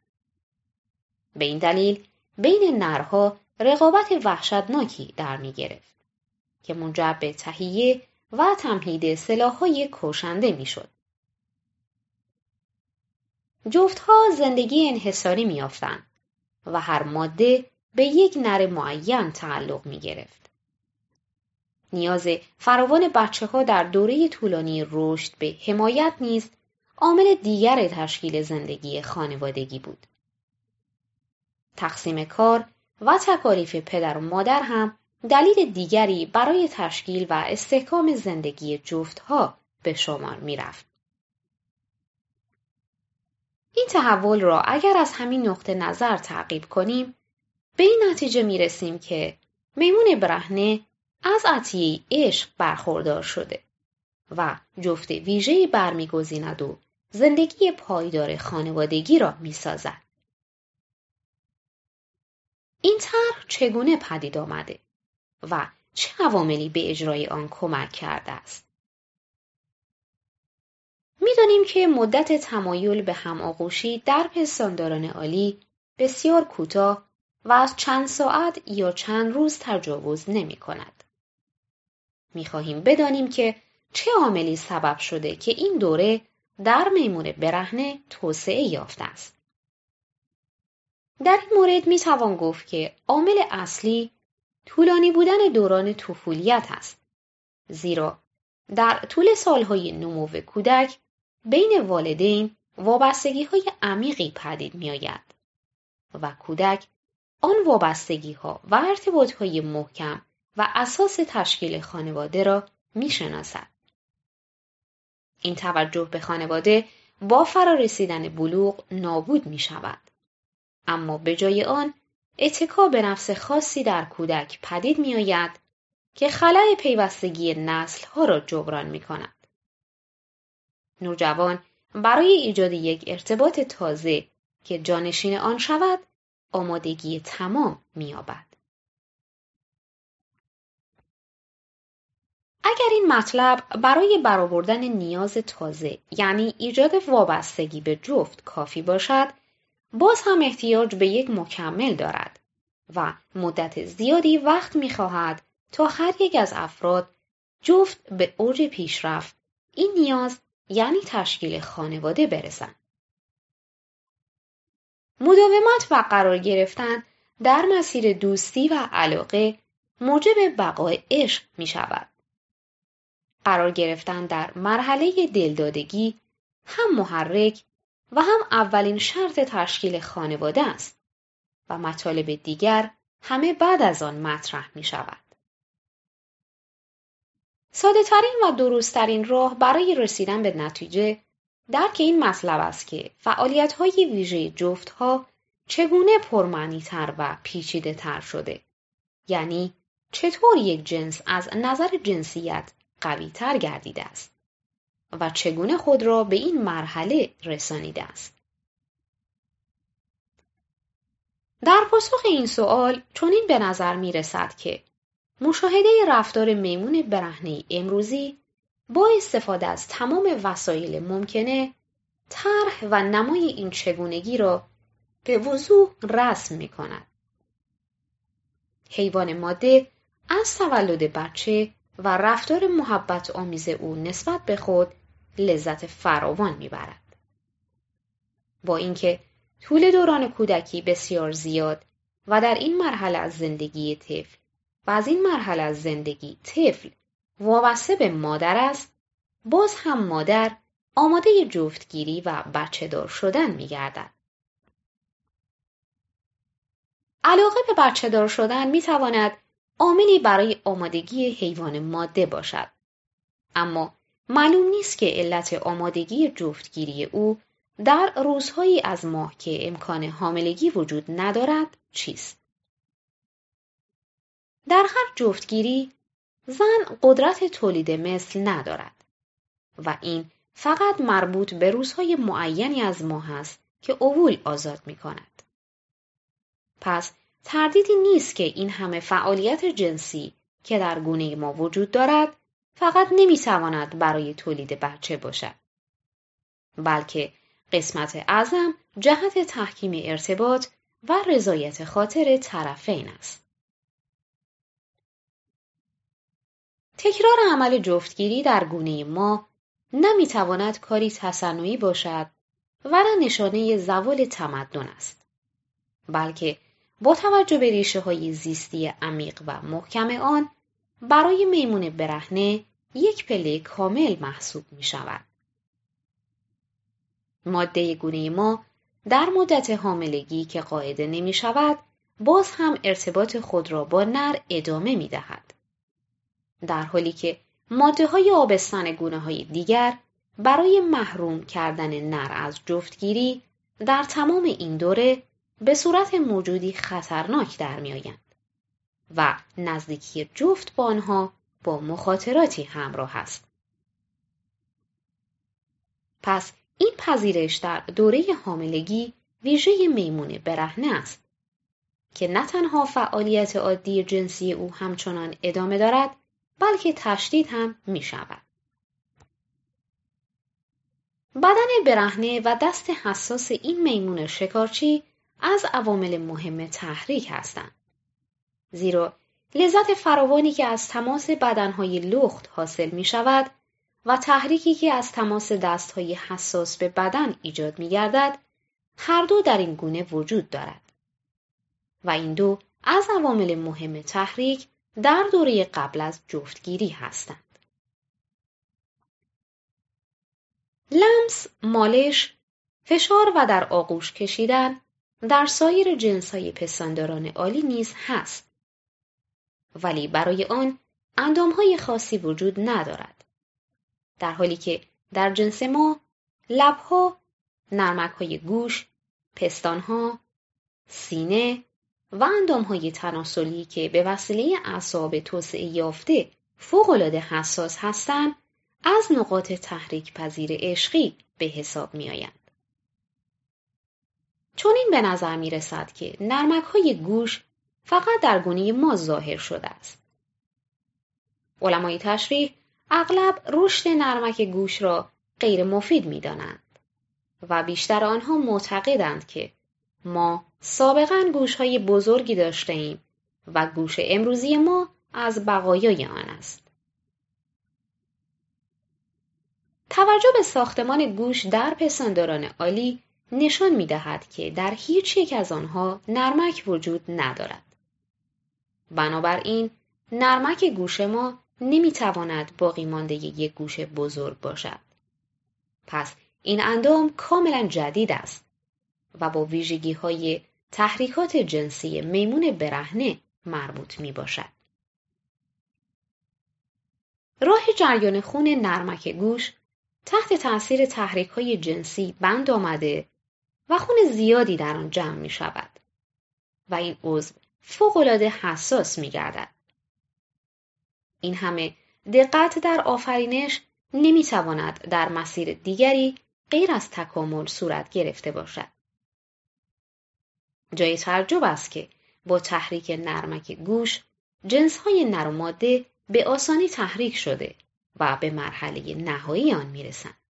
S1: به این دلیل بین نرها رقابت وحشتناکی در می گرفت که منجر به تهیه و تمهید سلاحهای کشنده میشد. جفتها زندگی انحصاری میافتند و هر ماده به یک نر معین تعلق می گرفت. نیاز فراوان بچه ها در دوره طولانی رشد به حمایت نیست عامل دیگر تشکیل زندگی خانوادگی بود. تقسیم کار و تکالیف پدر و مادر هم دلیل دیگری برای تشکیل و استحکام زندگی ها به شمار می رفت. این تحول را اگر از همین نقطه نظر تعقیب کنیم به این نتیجه می رسیم که میمون برهنه از عطیه عشق برخوردار شده و جفت ویژه‌ای برمیگزیند و زندگی پایدار خانوادگی را می سازد. این طرح چگونه پدید آمده و چه عواملی به اجرای آن کمک کرده است؟ میدانیم که مدت تمایل به همآغوشی در پستانداران عالی بسیار کوتاه و از چند ساعت یا چند روز تجاوز نمی کند. می خواهیم بدانیم که چه عاملی سبب شده که این دوره در میمون برهنه توسعه یافته است. در این مورد می توان گفت که عامل اصلی طولانی بودن دوران طفولیت است. زیرا در طول سالهای نمو کودک بین والدین وابستگی های عمیقی پدید می آید و کودک آن وابستگی ها و ارتباط های محکم و اساس تشکیل خانواده را می شناسد. این توجه به خانواده با فرا رسیدن بلوغ نابود می شود. اما به جای آن اتکا به نفس خاصی در کودک پدید می آید که خلای پیوستگی نسل ها را جبران می کند. نوجوان برای ایجاد یک ارتباط تازه که جانشین آن شود آمادگی تمام می آبد. اگر این مطلب برای برآوردن نیاز تازه یعنی ایجاد وابستگی به جفت کافی باشد باز هم احتیاج به یک مکمل دارد و مدت زیادی وقت می خواهد تا هر یک از افراد جفت به اوج پیشرفت این نیاز یعنی تشکیل خانواده برسند مداومت و قرار گرفتن در مسیر دوستی و علاقه موجب بقای عشق می شود. قرار گرفتن در مرحله دلدادگی هم محرک و هم اولین شرط تشکیل خانواده است و مطالب دیگر همه بعد از آن مطرح می شود. ساده ترین و درستترین راه برای رسیدن به نتیجه درک این مطلب است که فعالیت های ویژه جفت ها چگونه پرمعنی تر و پیچیده تر شده یعنی چطور یک جنس از نظر جنسیت قویتر گردیده است و چگونه خود را به این مرحله رسانیده است. در پاسخ این سوال چنین به نظر می رسد که مشاهده رفتار میمون برهنه امروزی با استفاده از تمام وسایل ممکنه طرح و نمای این چگونگی را به وضوح رسم می کند. حیوان ماده از تولد بچه و رفتار محبت آمیز او نسبت به خود لذت فراوان میبرد. با اینکه طول دوران کودکی بسیار زیاد و در این مرحله از زندگی طفل و از این مرحله از زندگی طفل وابسته به مادر است باز هم مادر آماده جفتگیری و بچه دار شدن می گردد. علاقه به بچه دار شدن می تواند عاملی برای آمادگی حیوان ماده باشد اما معلوم نیست که علت آمادگی جفتگیری او در روزهایی از ماه که امکان حاملگی وجود ندارد چیست در هر جفتگیری زن قدرت تولید مثل ندارد و این فقط مربوط به روزهای معینی از ماه است که اوول آزاد می کند. پس تردیدی نیست که این همه فعالیت جنسی که در گونه ما وجود دارد فقط نمیتواند برای تولید بچه باشد بلکه قسمت اعظم جهت تحکیم ارتباط و رضایت خاطر طرفین است تکرار عمل جفتگیری در گونه ما نمیتواند کاری تصنعی باشد و نه نشانه زوال تمدن است بلکه با توجه به ریشه های زیستی عمیق و محکم آن برای میمون برهنه یک پله کامل محسوب می شود. ماده گونه ما در مدت حاملگی که قاعده نمی شود باز هم ارتباط خود را با نر ادامه می دهد. در حالی که ماده های آبستن گونه های دیگر برای محروم کردن نر از جفتگیری در تمام این دوره به صورت موجودی خطرناک در می آیند و نزدیکی جفت با آنها با مخاطراتی همراه است. پس این پذیرش در دوره حاملگی ویژه میمون برهنه است که نه تنها فعالیت عادی جنسی او همچنان ادامه دارد بلکه تشدید هم می شود. بدن برهنه و دست حساس این میمون شکارچی از عوامل مهم تحریک هستند. زیرا لذت فراوانی که از تماس بدنهای لخت حاصل می شود و تحریکی که از تماس دستهای حساس به بدن ایجاد می گردد هر دو در این گونه وجود دارد. و این دو از عوامل مهم تحریک در دوره قبل از جفتگیری هستند. لمس، مالش، فشار و در آغوش کشیدن در سایر های پستانداران عالی نیز هست ولی برای آن های خاصی وجود ندارد در حالی که در جنس ما لبها های گوش ها، سینه و های تناسلی که به وسیله اعصاب توسعه یافته فوقالعاده حساس هستند از نقاط تحریک پذیر عشقی به حساب آیند چون این به نظر می رسد که نرمک های گوش فقط در گونه ما ظاهر شده است. علمای تشریح اغلب رشد نرمک گوش را غیر مفید می دانند و بیشتر آنها معتقدند که ما سابقا گوش های بزرگی داشته ایم و گوش امروزی ما از بقایای آن است. توجه به ساختمان گوش در پسنداران عالی نشان می دهد که در هیچ یک از آنها نرمک وجود ندارد. بنابراین نرمک گوش ما نمی تواند باقی یک گوش بزرگ باشد. پس این اندام کاملا جدید است و با ویژگی های تحریکات جنسی میمون برهنه مربوط می باشد. راه جریان خون نرمک گوش تحت تاثیر تحریک های جنسی بند آمده و خون زیادی در آن جمع می شود و این عضو فوقالعاده حساس می گردد. این همه دقت در آفرینش نمی تواند در مسیر دیگری غیر از تکامل صورت گرفته باشد. جای تعجب است که با تحریک نرمک گوش جنس های نر به آسانی تحریک شده و به مرحله نهایی آن می رسند.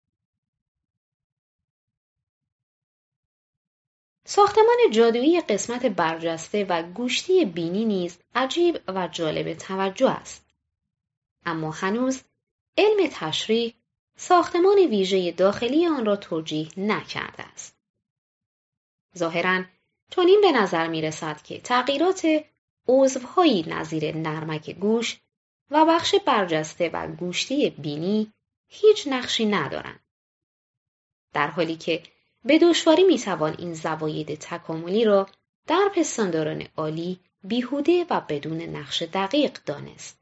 S1: ساختمان جادویی قسمت برجسته و گوشتی بینی نیز عجیب و جالب توجه است. اما هنوز علم تشریح ساختمان ویژه داخلی آن را توجیه نکرده است. ظاهرا چنین به نظر می رسد که تغییرات عضوهایی نظیر نرمک گوش و بخش برجسته و گوشتی بینی هیچ نقشی ندارند. در حالی که به دشواری میتوان این زواید تکاملی را در پستانداران عالی بیهوده و بدون نقش دقیق دانست.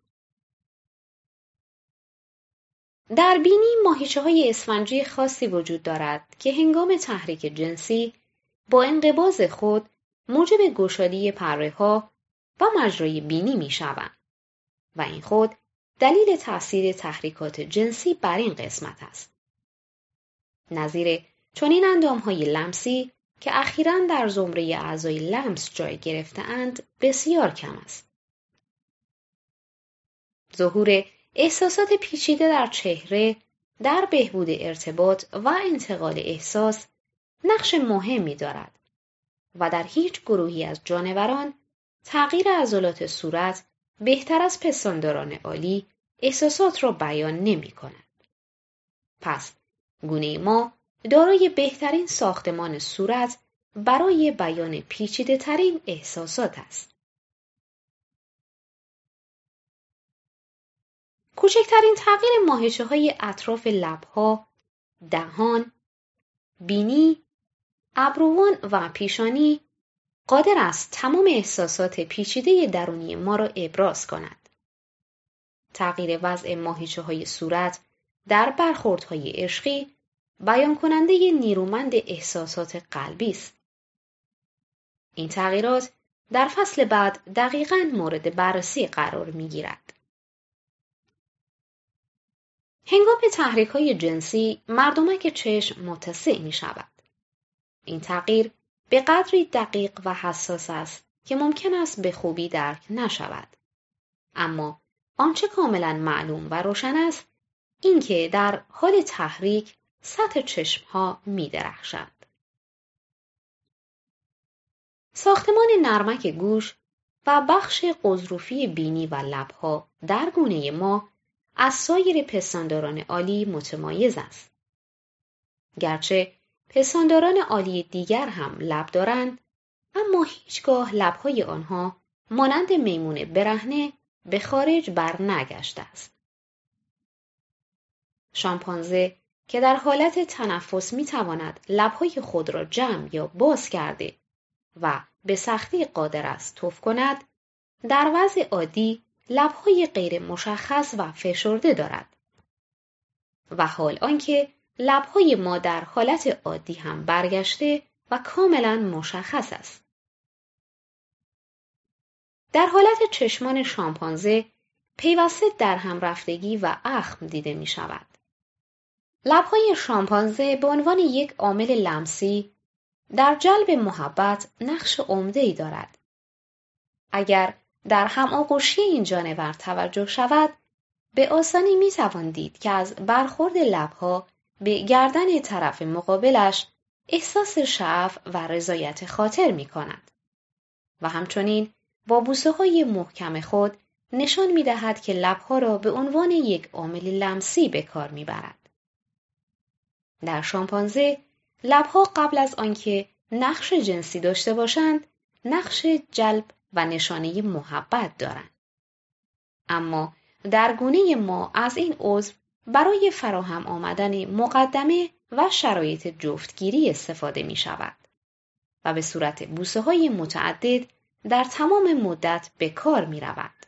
S1: در بینی ماهیچه های اسفنجی خاصی وجود دارد که هنگام تحریک جنسی با انقباز خود موجب گشادی پره ها و مجرای بینی می شوند و این خود دلیل تاثیر تحریکات جنسی بر این قسمت است. نظیر اندام های لمسی که اخیرا در زمره اعضای لمس جای اند بسیار کم است. ظهور احساسات پیچیده در چهره در بهبود ارتباط و انتقال احساس نقش مهمی دارد و در هیچ گروهی از جانوران تغییر عضلات صورت بهتر از پسانداران عالی احساسات را بیان نمی کند. پس گونه ما دارای بهترین ساختمان صورت برای بیان پیچیده ترین احساسات است. کوچکترین تغییر ماهشه های اطراف لبها، دهان، بینی، ابروان و پیشانی قادر است تمام احساسات پیچیده درونی ما را ابراز کند. تغییر وضع ماهیچه های صورت در برخوردهای عشقی بیان کننده نیرومند احساسات قلبی است. این تغییرات در فصل بعد دقیقا مورد بررسی قرار می گیرد. هنگام تحریک های جنسی مردمک چشم متسع می شود. این تغییر به قدری دقیق و حساس است که ممکن است به خوبی درک نشود. اما آنچه کاملا معلوم و روشن است اینکه در حال تحریک سطح چشم ها می درخشند. ساختمان نرمک گوش و بخش قضروفی بینی و لبها در گونه ما از سایر پستانداران عالی متمایز است. گرچه پسانداران عالی دیگر هم لب دارند اما هیچگاه لبهای آنها مانند میمون برهنه به خارج برنگشته است. شامپانزه که در حالت تنفس می تواند لبهای خود را جمع یا باز کرده و به سختی قادر است توف کند در وضع عادی لبهای غیر مشخص و فشرده دارد و حال آنکه لبهای ما در حالت عادی هم برگشته و کاملا مشخص است در حالت چشمان شامپانزه پیوسته در هم رفتگی و اخم دیده می شود لبهای شامپانزه به عنوان یک عامل لمسی در جلب محبت نقش عمده ای دارد. اگر در هم آغوشی این جانور توجه شود، به آسانی می دید که از برخورد لبها به گردن طرف مقابلش احساس شعف و رضایت خاطر می کند. و همچنین با بوسه های محکم خود نشان می دهد که لبها را به عنوان یک عامل لمسی به کار می برد. در شامپانزه لبها قبل از آنکه نقش جنسی داشته باشند نقش جلب و نشانه محبت دارند اما در گونه ما از این عضو برای فراهم آمدن مقدمه و شرایط جفتگیری استفاده می شود و به صورت بوسه های متعدد در تمام مدت به کار می رود.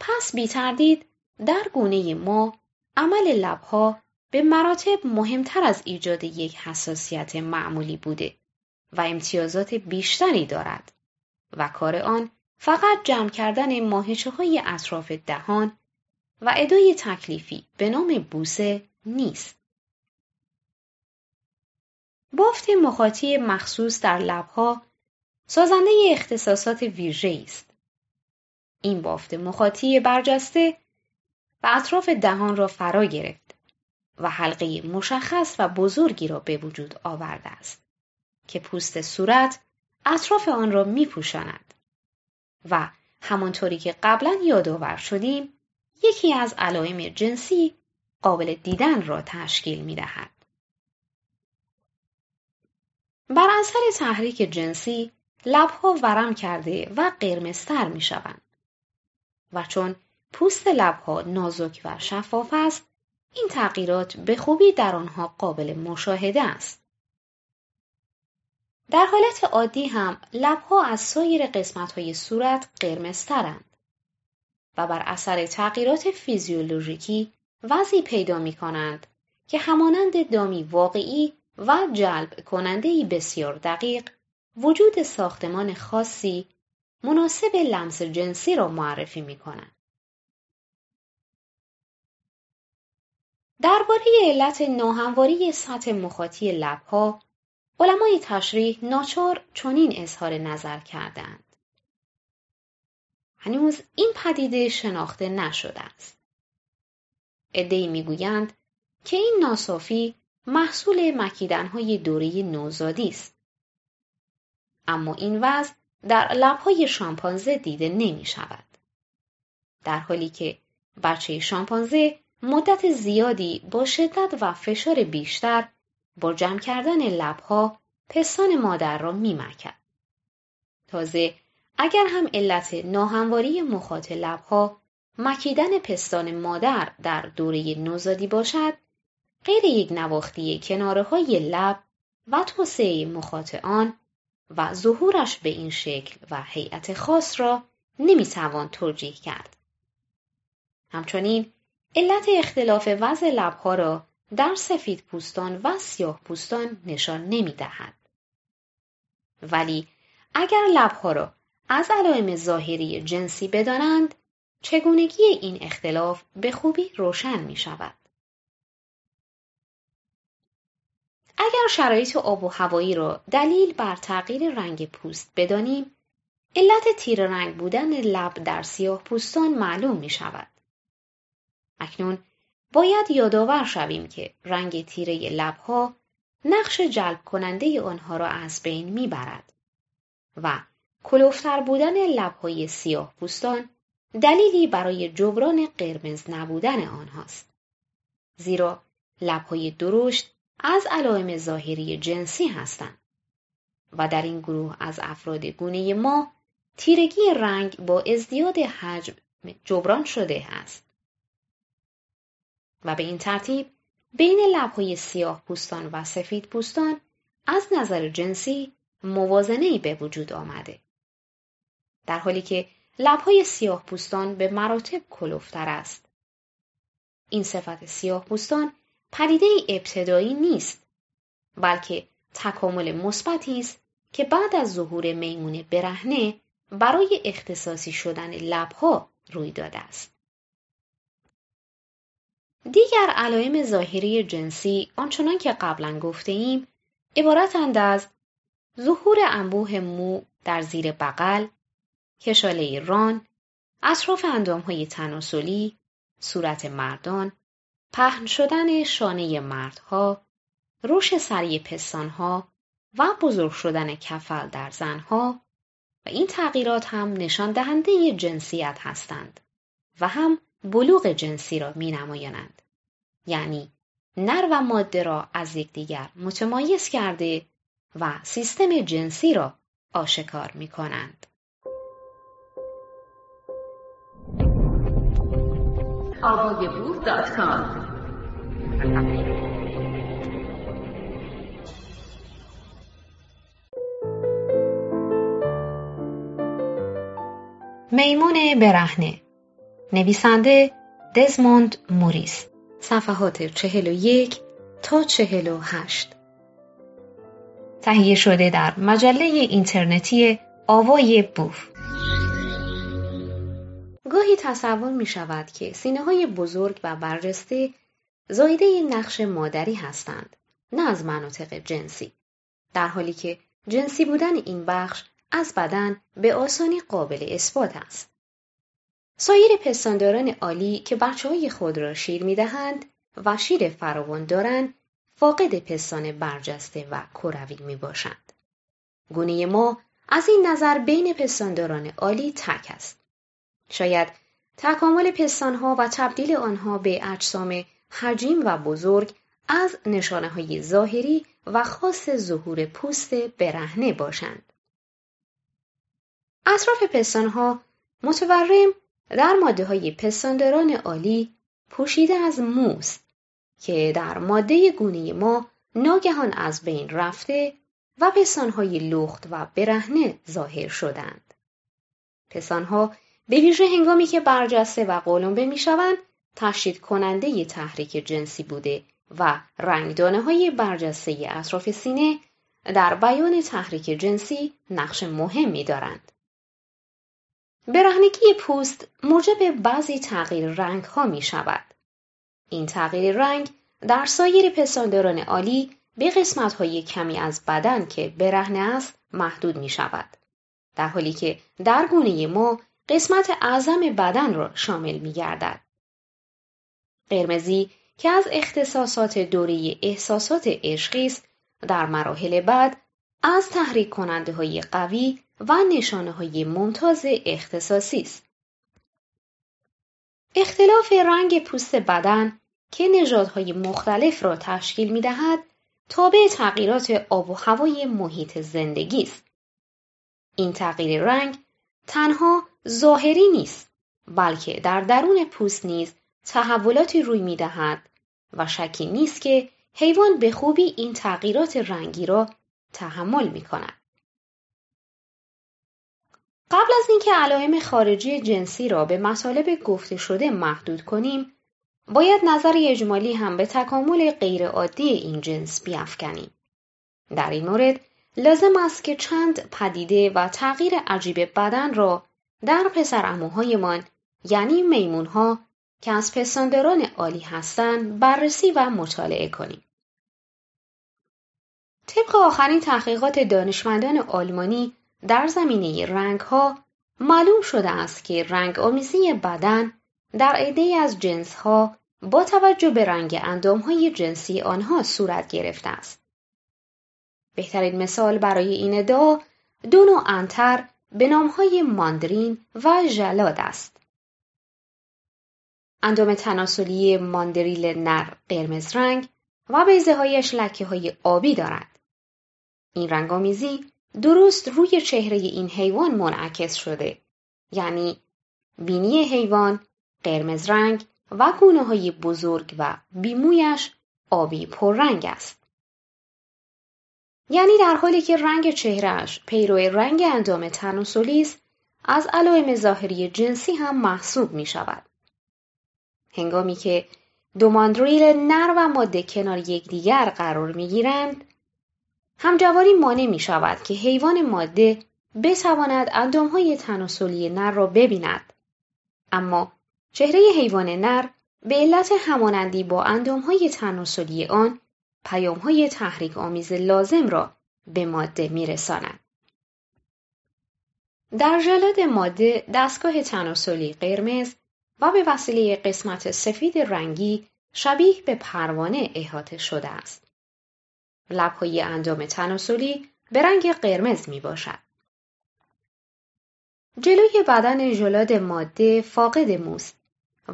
S1: پس بی در گونه ما عمل لبها به مراتب مهمتر از ایجاد یک حساسیت معمولی بوده و امتیازات بیشتری دارد و کار آن فقط جمع کردن ماهشه های اطراف دهان و ادای تکلیفی به نام بوسه نیست. بافت مخاطی مخصوص در لبها سازنده اختصاصات ویژه است. این بافت مخاطی برجسته و اطراف دهان را فرا گرفت و حلقه مشخص و بزرگی را به وجود آورده است که پوست صورت اطراف آن را می پوشند. و همانطوری که قبلا یادآور شدیم یکی از علائم جنسی قابل دیدن را تشکیل می دهد. بر اثر تحریک جنسی لبها ورم کرده و قرمزتر می شوند. و چون پوست لبها نازک و شفاف است این تغییرات به خوبی در آنها قابل مشاهده است. در حالت عادی هم لبها از سایر های صورت قرمزترند و بر اثر تغییرات فیزیولوژیکی وضعی پیدا می کنند که همانند دامی واقعی و جلب کننده بسیار دقیق وجود ساختمان خاصی مناسب لمس جنسی را معرفی می کنند. درباره علت ناهمواری سطح مخاطی لبها علمای تشریح ناچار چنین اظهار نظر کردند هنوز این پدیده شناخته نشده است ای میگویند که این ناصافی محصول مکیدنهای دوره نوزادی است اما این وضع در لبهای شامپانزه دیده نمی شود. در حالی که بچه شامپانزه مدت زیادی با شدت و فشار بیشتر با جمع کردن لبها پستان مادر را میمکد. تازه اگر هم علت ناهمواری مخاط لبها مکیدن پستان مادر در دوره نوزادی باشد غیر یک نواختی کناره های لب و توسعه مخاط آن و ظهورش به این شکل و هیئت خاص را نمیتوان توجیه کرد همچنین علت اختلاف وضع لبها را در سفید پوستان و سیاه پوستان نشان نمی ولی اگر لبها را از علائم ظاهری جنسی بدانند چگونگی این اختلاف به خوبی روشن می شود. اگر شرایط آب و هوایی را دلیل بر تغییر رنگ پوست بدانیم علت تیر رنگ بودن لب در سیاه پوستان معلوم می شود. اکنون باید یادآور شویم که رنگ تیره لبها نقش جلب کننده آنها را از بین میبرد و کلوفتر بودن لبهای سیاه پوستان دلیلی برای جبران قرمز نبودن آنهاست. زیرا لبهای درشت از علائم ظاهری جنسی هستند و در این گروه از افراد گونه ما تیرگی رنگ با ازدیاد حجم جبران شده است. و به این ترتیب بین لبهای سیاه پوستان و سفید پوستان از نظر جنسی موازنه به وجود آمده. در حالی که لبهای سیاه پوستان به مراتب کلوفتر است. این صفت سیاه پوستان پدیده ابتدایی نیست بلکه تکامل مثبتی است که بعد از ظهور میمون برهنه برای اختصاصی شدن لبها روی داده است. دیگر علائم ظاهری جنسی آنچنان که قبلا گفته ایم عبارتند از ظهور انبوه مو در زیر بغل، کشاله ران، اطراف اندام های تناسلی، صورت مردان، پهن شدن شانه مردها، روش سری پستانها و بزرگ شدن کفل در زنها و این تغییرات هم نشان دهنده جنسیت هستند و هم بلوغ جنسی را می نمایانند. یعنی نر و ماده را از یکدیگر متمایز کرده و سیستم جنسی را آشکار می کنند. میمون برهنه نویسنده دزموند موریس صفحات 41 تا 48 تهیه شده در مجله اینترنتی آوای بوف گاهی تصور می شود که سینه های بزرگ و برجسته زایده نقش مادری هستند نه از مناطق جنسی در حالی که جنسی بودن این بخش از بدن به آسانی قابل اثبات است سایر پستانداران عالی که بچه های خود را شیر می دهند و شیر فراوان دارند فاقد پستان برجسته و کروی می باشند. گونه ما از این نظر بین پستانداران عالی تک است. شاید تکامل پستانها و تبدیل آنها به اجسام حجیم و بزرگ از نشانه های ظاهری و خاص ظهور پوست برهنه باشند. اطراف پستانها متورم در ماده های پستانداران عالی پوشیده از موس که در ماده گونه ما ناگهان از بین رفته و پسانهای لخت و برهنه ظاهر شدند. پسانها به ویژه هنگامی که برجسته و قلمبه می شوند تشدید کننده ی تحریک جنسی بوده و رنگدانه های برجسته اطراف سینه در بیان تحریک جنسی نقش مهمی دارند. برهنگی پوست موجب بعضی تغییر رنگ ها می شود. این تغییر رنگ در سایر پستانداران عالی به قسمت های کمی از بدن که برهنه است محدود می شود. در حالی که در گونه ما قسمت اعظم بدن را شامل می گردد. قرمزی که از اختصاصات دوره احساسات عشقی است در مراحل بعد از تحریک کننده های قوی و نشانه های ممتاز اختصاصی است. اختلاف رنگ پوست بدن که نژادهای مختلف را تشکیل می دهد تابع تغییرات آب و هوای محیط زندگی است. این تغییر رنگ تنها ظاهری نیست بلکه در درون پوست نیز تحولاتی روی می دهد و شکی نیست که حیوان به خوبی این تغییرات رنگی را تحمل می قبل از اینکه علائم خارجی جنسی را به مطالب گفته شده محدود کنیم، باید نظر اجمالی هم به تکامل غیرعادی این جنس بیافکنیم. در این مورد لازم است که چند پدیده و تغییر عجیب بدن را در پسر اموهایمان یعنی میمونها که از پستانداران عالی هستند بررسی و مطالعه کنیم. طبق آخرین تحقیقات دانشمندان آلمانی در زمینه رنگ ها معلوم شده است که رنگ آمیزی بدن در عده از جنس ها با توجه به رنگ اندام های جنسی آنها صورت گرفته است. بهترین مثال برای این ادعا دو نوع انتر به نام های ماندرین و ژلاد است. اندام تناسلی ماندریل نر قرمز رنگ و بیزه هایش لکه های آبی دارد. این رنگامیزی درست روی چهره این حیوان منعکس شده یعنی بینی حیوان قرمز رنگ و گونه های بزرگ و بیمویش آبی پررنگ است یعنی در حالی که رنگ چهرهش پیرو رنگ اندام تناسلی است از علائم ظاهری جنسی هم محسوب می شود هنگامی که دو ماندریل نر و ماده کنار یکدیگر قرار می گیرند همجواری مانع می شود که حیوان ماده بتواند های تناسلی نر را ببیند. اما چهره حیوان نر به علت همانندی با های تناسلی آن پیامهای تحریک آمیز لازم را به ماده می در جلد ماده دستگاه تناسلی قرمز و به وسیله قسمت سفید رنگی شبیه به پروانه احاطه شده است. لبهای اندام تناسلی به رنگ قرمز می باشد. جلوی بدن جلاد ماده فاقد موست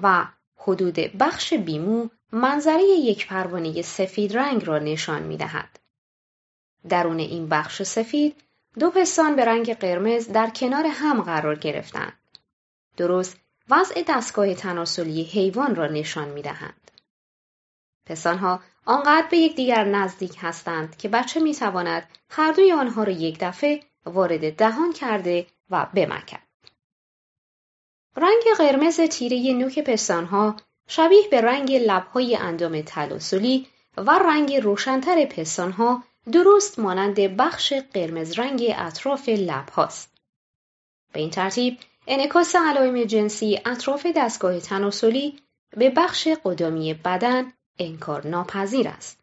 S1: و حدود بخش بیمو منظره یک پروانه سفید رنگ را نشان می دهد. درون این بخش سفید دو پستان به رنگ قرمز در کنار هم قرار گرفتند. درست وضع دستگاه تناسلی حیوان را نشان می دهند. آنقدر به یکدیگر نزدیک هستند که بچه می هر دوی آنها را یک دفعه وارد دهان کرده و بمکد. رنگ قرمز تیره نوک پستانها شبیه به رنگ لبهای اندام تلاصلی و رنگ روشنتر پستانها درست مانند بخش قرمز رنگ اطراف لب هاست. به این ترتیب انکاس علائم جنسی اطراف دستگاه تناسلی به بخش قدامی بدن انکار ناپذیر است.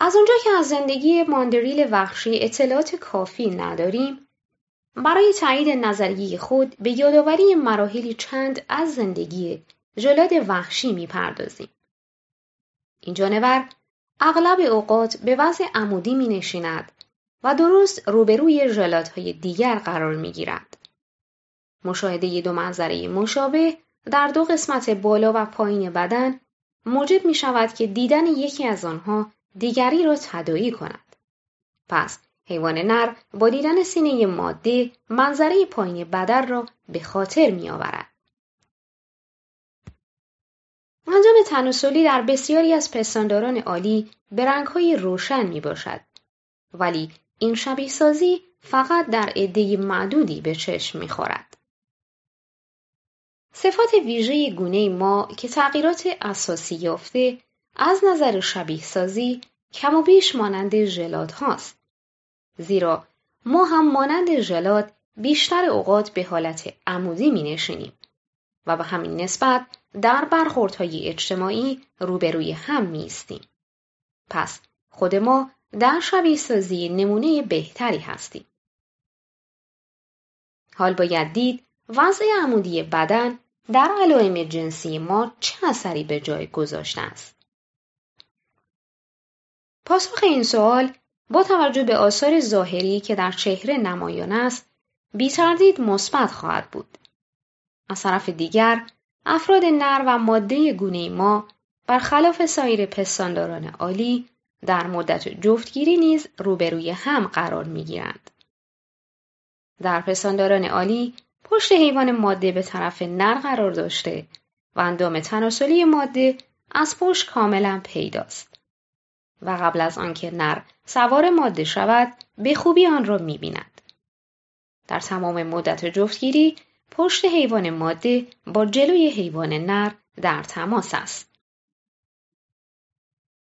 S1: از اونجا که از زندگی ماندریل وحشی اطلاعات کافی نداریم، برای تایید نظریه خود به یادآوری مراحلی چند از زندگی جلاد وحشی میپردازیم. این جانور اغلب اوقات به وضع عمودی می نشیند و درست روبروی جلادهای دیگر قرار می گیرد. مشاهده دو منظره مشابه در دو قسمت بالا و پایین بدن موجب می شود که دیدن یکی از آنها دیگری را تدایی کند. پس حیوان نر با دیدن سینه ماده منظره پایین بدر را به خاطر می آورد. انجام تناسلی در بسیاری از پستانداران عالی به رنگهای روشن می باشد. ولی این شبیه سازی فقط در عده معدودی به چشم می خورد. صفات ویژه گونه ما که تغییرات اساسی یافته از نظر شبیه سازی کم و بیش مانند ژلات هاست. زیرا ما هم مانند ژلات بیشتر اوقات به حالت عمودی می نشینیم و به همین نسبت در برخوردهای اجتماعی روبروی هم استیم. پس خود ما در شبیه سازی نمونه بهتری هستیم. حال باید دید وضع عمودی بدن در علائم جنسی ما چه اثری به جای گذاشته است؟ پاسخ این سوال با توجه به آثار ظاهری که در چهره نمایان است بیتردید مثبت خواهد بود. از طرف دیگر افراد نر و ماده گونه ما برخلاف سایر پستانداران عالی در مدت جفتگیری نیز روبروی هم قرار می گیرند. در پستانداران عالی پشت حیوان ماده به طرف نر قرار داشته و اندام تناسلی ماده از پشت کاملا پیداست و قبل از آنکه نر سوار ماده شود به خوبی آن را میبیند در تمام مدت جفتگیری پشت حیوان ماده با جلوی حیوان نر در تماس است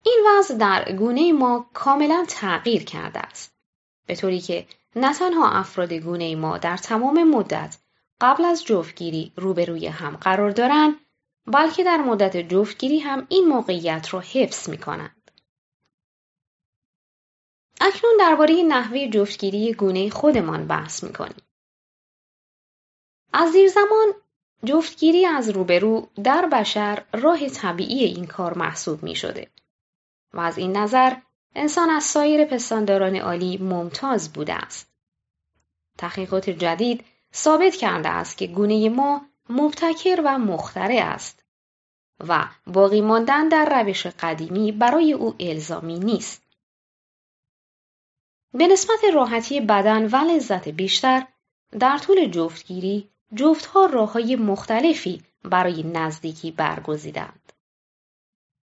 S1: این وضع در گونه ما کاملا تغییر کرده است به طوری که نه تنها افراد گونه ما در تمام مدت قبل از جفتگیری روبروی هم قرار دارند بلکه در مدت جفتگیری هم این موقعیت را حفظ می کنند. اکنون درباره نحوه جفتگیری گونه خودمان بحث می کنیم. از دیر زمان جفتگیری از روبرو در بشر راه طبیعی این کار محسوب می شده و از این نظر انسان از سایر پستانداران عالی ممتاز بوده است. تحقیقات جدید ثابت کرده است که گونه ما مبتکر و مختره است و باقی ماندن در روش قدیمی برای او الزامی نیست. به نسبت راحتی بدن و لذت بیشتر در طول جفتگیری جفتها راههای مختلفی برای نزدیکی برگزیدند.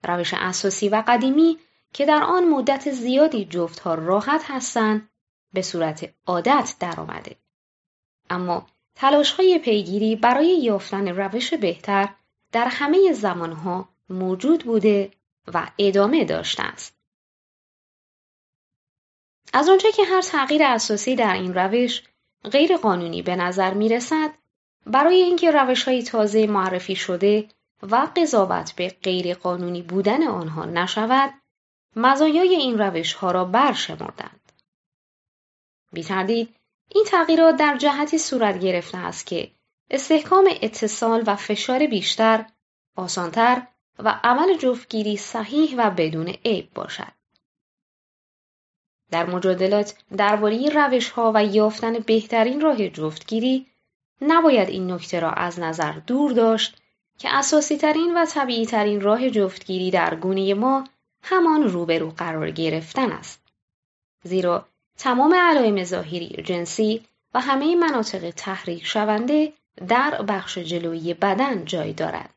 S1: روش اساسی و قدیمی که در آن مدت زیادی جفتها راحت هستند به صورت عادت درآمده. اما تلاش های پیگیری برای یافتن روش بهتر در همه زمانها موجود بوده و ادامه داشته است. از آنجا که هر تغییر اساسی در این روش غیر قانونی به نظر می رسد، برای اینکه روش های تازه معرفی شده و قضاوت به غیر قانونی بودن آنها نشود، مزایای این روش ها را برشمردند. بیتردید این تغییرات در جهتی صورت گرفته است که استحکام اتصال و فشار بیشتر آسانتر و عمل جفتگیری صحیح و بدون عیب باشد. در مجادلات درباره روش ها و یافتن بهترین راه جفتگیری نباید این نکته را از نظر دور داشت که اساسی ترین و طبیعی ترین راه جفتگیری در گونه ما همان روبرو قرار گرفتن است. زیرا تمام علائم ظاهری جنسی و همه مناطق تحریک شونده در بخش جلویی بدن جای دارد.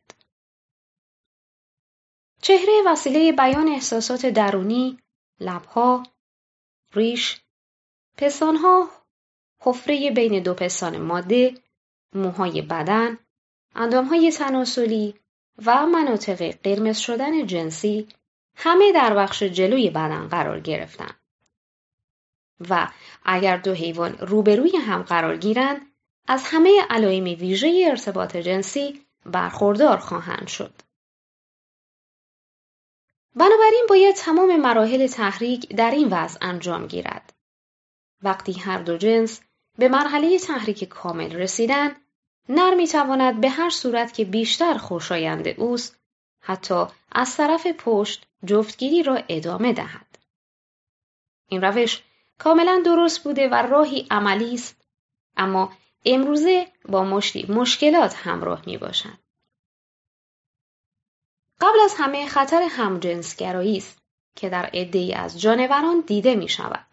S1: چهره وسیله بیان احساسات درونی، لبها، ریش، پسانها، حفره بین دو پسان ماده، موهای بدن، اندامهای تناسلی و مناطق قرمز شدن جنسی همه در بخش جلوی بدن قرار گرفتند. و اگر دو حیوان روبروی هم قرار گیرند از همه علایم ویژه ارتباط جنسی برخوردار خواهند شد. بنابراین باید تمام مراحل تحریک در این وضع انجام گیرد. وقتی هر دو جنس به مرحله تحریک کامل رسیدن، نر می تواند به هر صورت که بیشتر خوشایند اوست، حتی از طرف پشت جفتگیری را ادامه دهد. این روش کاملا درست بوده و راهی عملی است اما امروزه با مشتی مشکلات همراه می قبل از همه خطر همجنسگرایی است که در ای از جانوران دیده می شود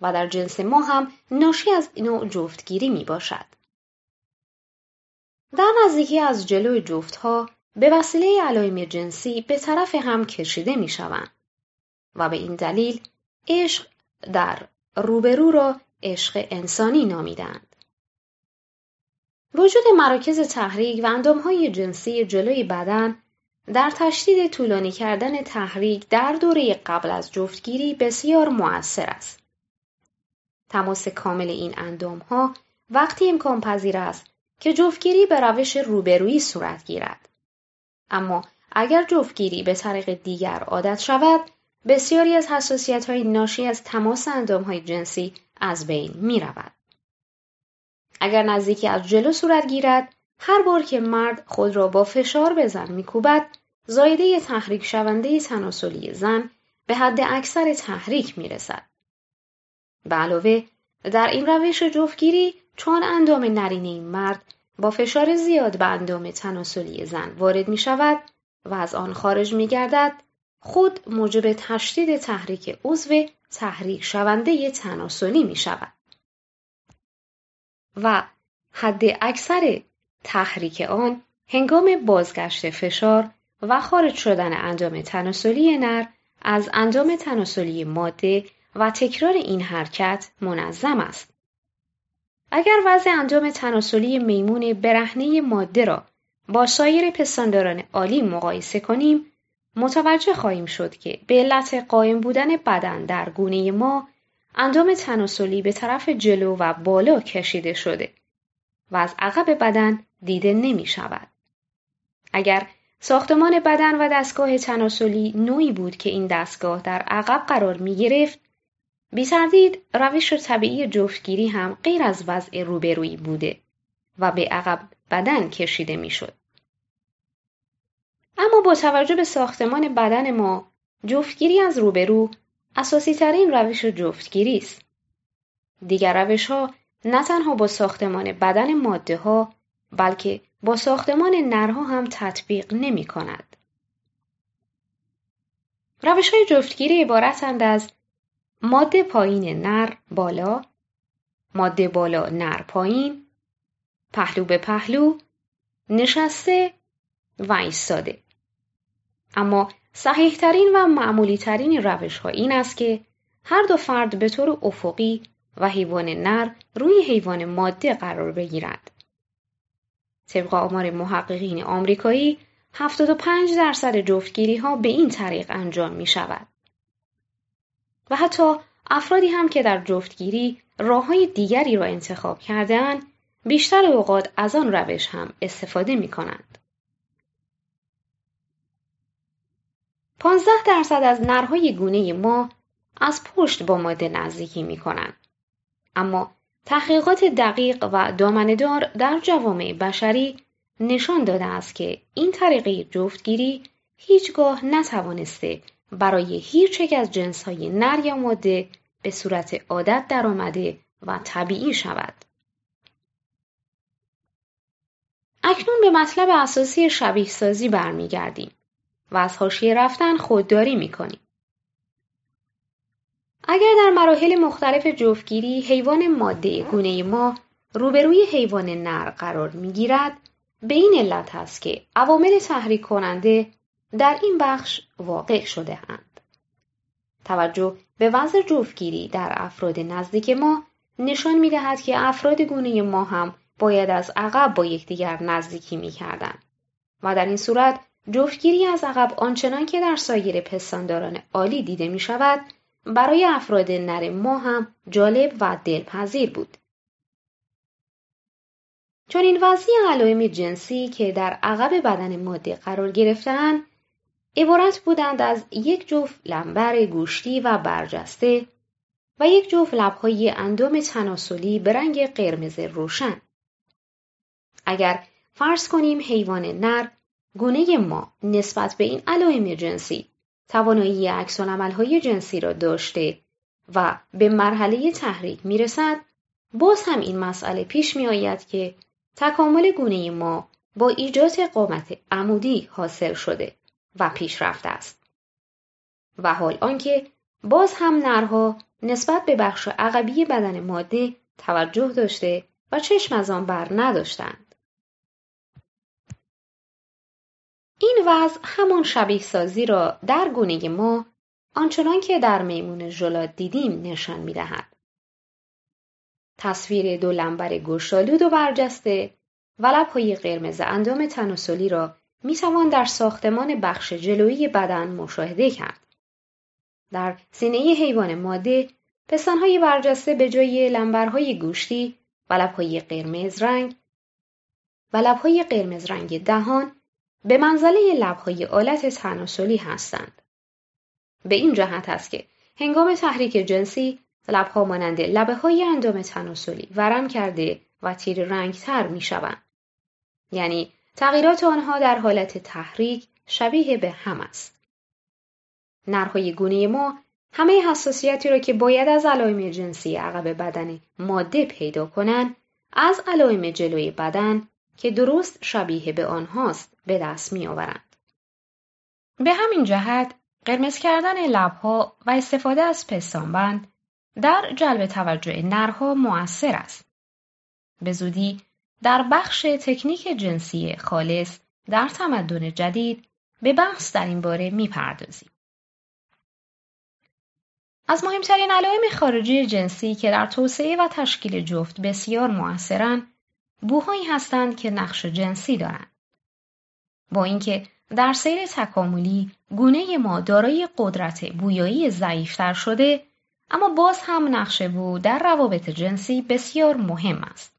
S1: و در جنس ما هم ناشی از نوع جفتگیری می باشد. در نزدیکی از جلوی ها به وسیله علائم جنسی به طرف هم کشیده می شوند و به این دلیل عشق در روبرو را عشق انسانی نامیدند. وجود مراکز تحریک و اندامهای جنسی جلوی بدن در تشدید طولانی کردن تحریک در دوره قبل از جفتگیری بسیار مؤثر است. تماس کامل این اندامها وقتی امکان پذیر است که جفتگیری به روش روبرویی صورت گیرد. اما اگر جفتگیری به طریق دیگر عادت شود، بسیاری از حساسیت های ناشی از تماس اندام های جنسی از بین می رود. اگر نزدیکی از جلو صورت گیرد، هر بار که مرد خود را با فشار به زن کوبد، زایده تحریک شونده تناسلی زن به حد اکثر تحریک می رسد. به علاوه در این روش جفتگیری چون اندام نرین این مرد با فشار زیاد به اندام تناسلی زن وارد می شود و از آن خارج می گردد خود موجب تشدید تحریک عضو تحریک شونده تناسلی می شود. و حد اکثر تحریک آن هنگام بازگشت فشار و خارج شدن اندام تناسلی نر از اندام تناسلی ماده و تکرار این حرکت منظم است. اگر وضع اندام تناسلی میمون برهنه ماده را با سایر پستانداران عالی مقایسه کنیم متوجه خواهیم شد که به علت قائم بودن بدن در گونه ما اندام تناسلی به طرف جلو و بالا کشیده شده و از عقب بدن دیده نمی شود. اگر ساختمان بدن و دستگاه تناسلی نوعی بود که این دستگاه در عقب قرار می گرفت بی تردید روش طبیعی جفتگیری هم غیر از وضع روبرویی بوده و به عقب بدن کشیده میشد. اما با توجه به ساختمان بدن ما جفتگیری از روبرو اساسی ترین روش جفتگیری است. دیگر روش ها نه تنها با ساختمان بدن ماده ها بلکه با ساختمان نرها هم تطبیق نمی کند. روش های جفتگیری عبارتند از ماده پایین نر بالا، ماده بالا نر پایین، پهلو به پهلو، نشسته و ایستاده. اما ترین و معمولیترین روش ها این است که هر دو فرد به طور افقی و حیوان نر روی حیوان ماده قرار بگیرد. طبق آمار محققین آمریکایی 75 درصد جفتگیری ها به این طریق انجام می شود. و حتی افرادی هم که در جفتگیری راه های دیگری را انتخاب کردن بیشتر اوقات از آن روش هم استفاده می کنند. 15 درصد از نرهای گونه ما از پشت با ماده نزدیکی می کنند. اما تحقیقات دقیق و دامندار در جوامع بشری نشان داده است که این طریقه جفتگیری هیچگاه نتوانسته برای هیچ یک از جنسهای نر یا ماده به صورت عادت درآمده و طبیعی شود. اکنون به مطلب اساسی شبیه سازی برمیگردیم. و از حاشیه رفتن خودداری میکنیم. اگر در مراحل مختلف جفتگیری حیوان ماده گونه ما روبروی حیوان نر قرار میگیرد به این علت هست که عوامل تحریک کننده در این بخش واقع شده اند. توجه به وضع جفتگیری در افراد نزدیک ما نشان می دهد که افراد گونه ما هم باید از عقب با یکدیگر نزدیکی می کردن. و در این صورت جفتگیری از عقب آنچنان که در سایر پستانداران عالی دیده می شود برای افراد نر ما هم جالب و دلپذیر بود. چون این وضعی علائم جنسی که در عقب بدن ماده قرار گرفتن عبارت بودند از یک جفت لمبر گوشتی و برجسته و یک جفت لبهای اندام تناسلی به رنگ قرمز روشن. اگر فرض کنیم حیوان نر گونه ما نسبت به این علائم جنسی توانایی عکس های جنسی را داشته و به مرحله تحریک می رسد باز هم این مسئله پیش می آید که تکامل گونه ما با ایجاد قامت عمودی حاصل شده و پیشرفت است و حال آنکه باز هم نرها نسبت به بخش عقبی بدن ماده توجه داشته و چشم از آن بر نداشتند این وضع همان شبیه سازی را در گونه ما آنچنان که در میمون جلاد دیدیم نشان می دهد. تصویر دو لمبر گشتالود و برجسته و لبهای قرمز اندام تناسلی را می توان در ساختمان بخش جلویی بدن مشاهده کرد. در سینه حیوان ماده پستانهای برجسته به جای لمبرهای گوشتی و لبهای قرمز رنگ و لبهای قرمز رنگ دهان به منزله لبهای آلت تناسلی هستند. به این جهت است که هنگام تحریک جنسی لبها مانند لبه های اندام تناسلی ورم کرده و تیر رنگ تر می شوند. یعنی تغییرات آنها در حالت تحریک شبیه به هم است. نرهای گونه ما همه حساسیتی را که باید از علائم جنسی عقب بدن ماده پیدا کنند از علایم جلوی بدن که درست شبیه به آنهاست به دست می به همین جهت قرمز کردن لبها و استفاده از پستانبند در جلب توجه نرها مؤثر است. به زودی در بخش تکنیک جنسی خالص در تمدن جدید به بحث در این باره میپردازیم. از مهمترین علائم خارجی جنسی که در توسعه و تشکیل جفت بسیار موثرن بوهایی هستند که نقش جنسی دارند. با اینکه در سیر تکاملی گونه ما دارای قدرت بویایی ضعیفتر شده اما باز هم نقشه بو در روابط جنسی بسیار مهم است.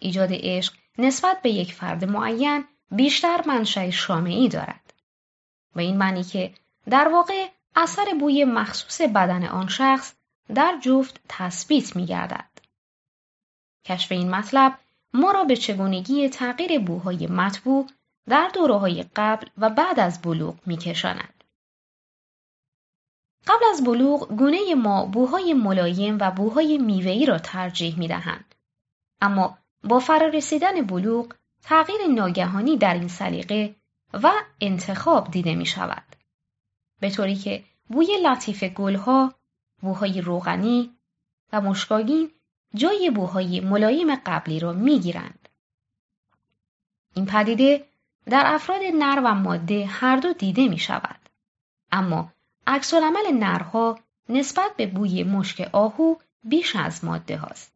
S1: ایجاد عشق نسبت به یک فرد معین بیشتر منشأ شامعی دارد. به این معنی که در واقع اثر بوی مخصوص بدن آن شخص در جفت تثبیت می گردد. کشف این مطلب ما را به چگونگی تغییر بوهای مطبوع در دوره های قبل و بعد از بلوغ می قبل از بلوغ گونه ما بوهای ملایم و بوهای میوهی را ترجیح می دهند. اما با فرارسیدن بلوغ تغییر ناگهانی در این سلیقه و انتخاب دیده می شود. به طوری که بوی لطیف گلها، بوهای روغنی و مشکاگین جای بوهای ملایم قبلی را گیرند. این پدیده در افراد نر و ماده هر دو دیده می شود. اما عکس عمل نرها نسبت به بوی مشک آهو بیش از ماده هاست.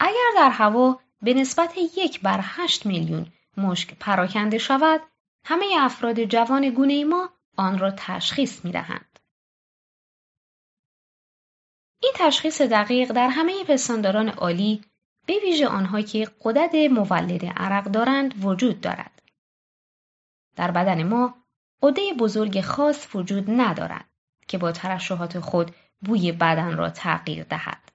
S1: اگر در هوا به نسبت یک بر هشت میلیون مشک پراکنده شود، همه افراد جوان گونه ما آن را تشخیص می دهند. این تشخیص دقیق در همه پستانداران عالی به ویژه آنها که قدرت مولد عرق دارند وجود دارد. در بدن ما قده بزرگ خاص وجود ندارد که با ترشحات خود بوی بدن را تغییر دهد.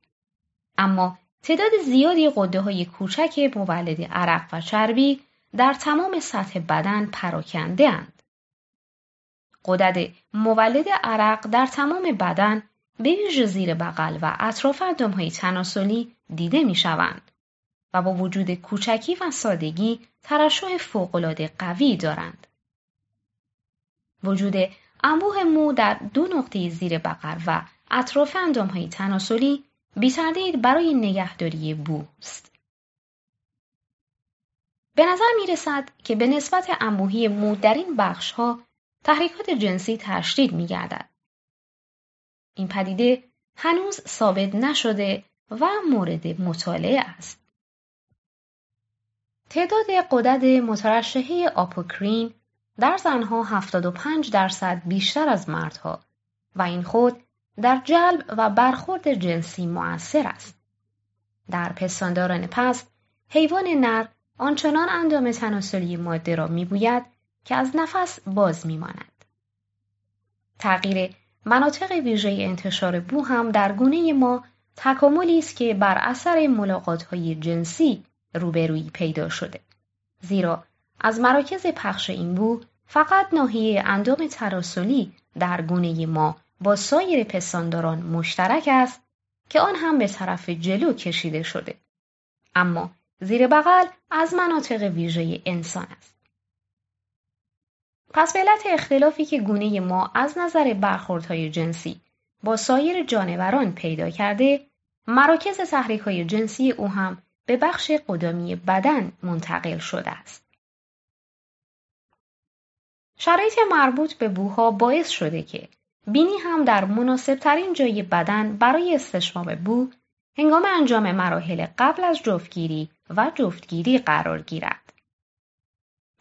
S1: اما تعداد زیادی قده های کوچک مولد عرق و چربی در تمام سطح بدن پراکنده اند. قدد مولد عرق در تمام بدن به ویژه زیر بغل و اطراف های تناسلی دیده می شوند و با وجود کوچکی و سادگی ترشح فوقالعاده قوی دارند. وجود انبوه مو در دو نقطه زیر بغل و اطراف های تناسلی بیتردید برای نگهداری بوست. به نظر می رسد که به نسبت انبوهی مو در این بخش ها تحریکات جنسی تشدید می گردد. این پدیده هنوز ثابت نشده و مورد مطالعه است. تعداد قدد مترشحه آپوکرین در زنها 75 درصد بیشتر از مردها و این خود در جلب و برخورد جنسی مؤثر است. در پستانداران پس، حیوان نر آنچنان اندام تناسلی ماده را میبوید که از نفس باز میماند. تغییر مناطق ویژه انتشار بو هم در گونه ما تکاملی است که بر اثر های جنسی روبرویی پیدا شده زیرا از مراکز پخش این بو فقط ناحیه اندام تراسلی در گونه ما با سایر پسانداران مشترک است که آن هم به طرف جلو کشیده شده اما زیر بغل از مناطق ویژه انسان است پس به علت اختلافی که گونه ما از نظر برخوردهای جنسی با سایر جانوران پیدا کرده مراکز تحریک های جنسی او هم به بخش قدامی بدن منتقل شده است. شرایط مربوط به بوها باعث شده که بینی هم در مناسبترین جای بدن برای استشمام بو هنگام انجام مراحل قبل از جفتگیری و جفتگیری قرار گیرد.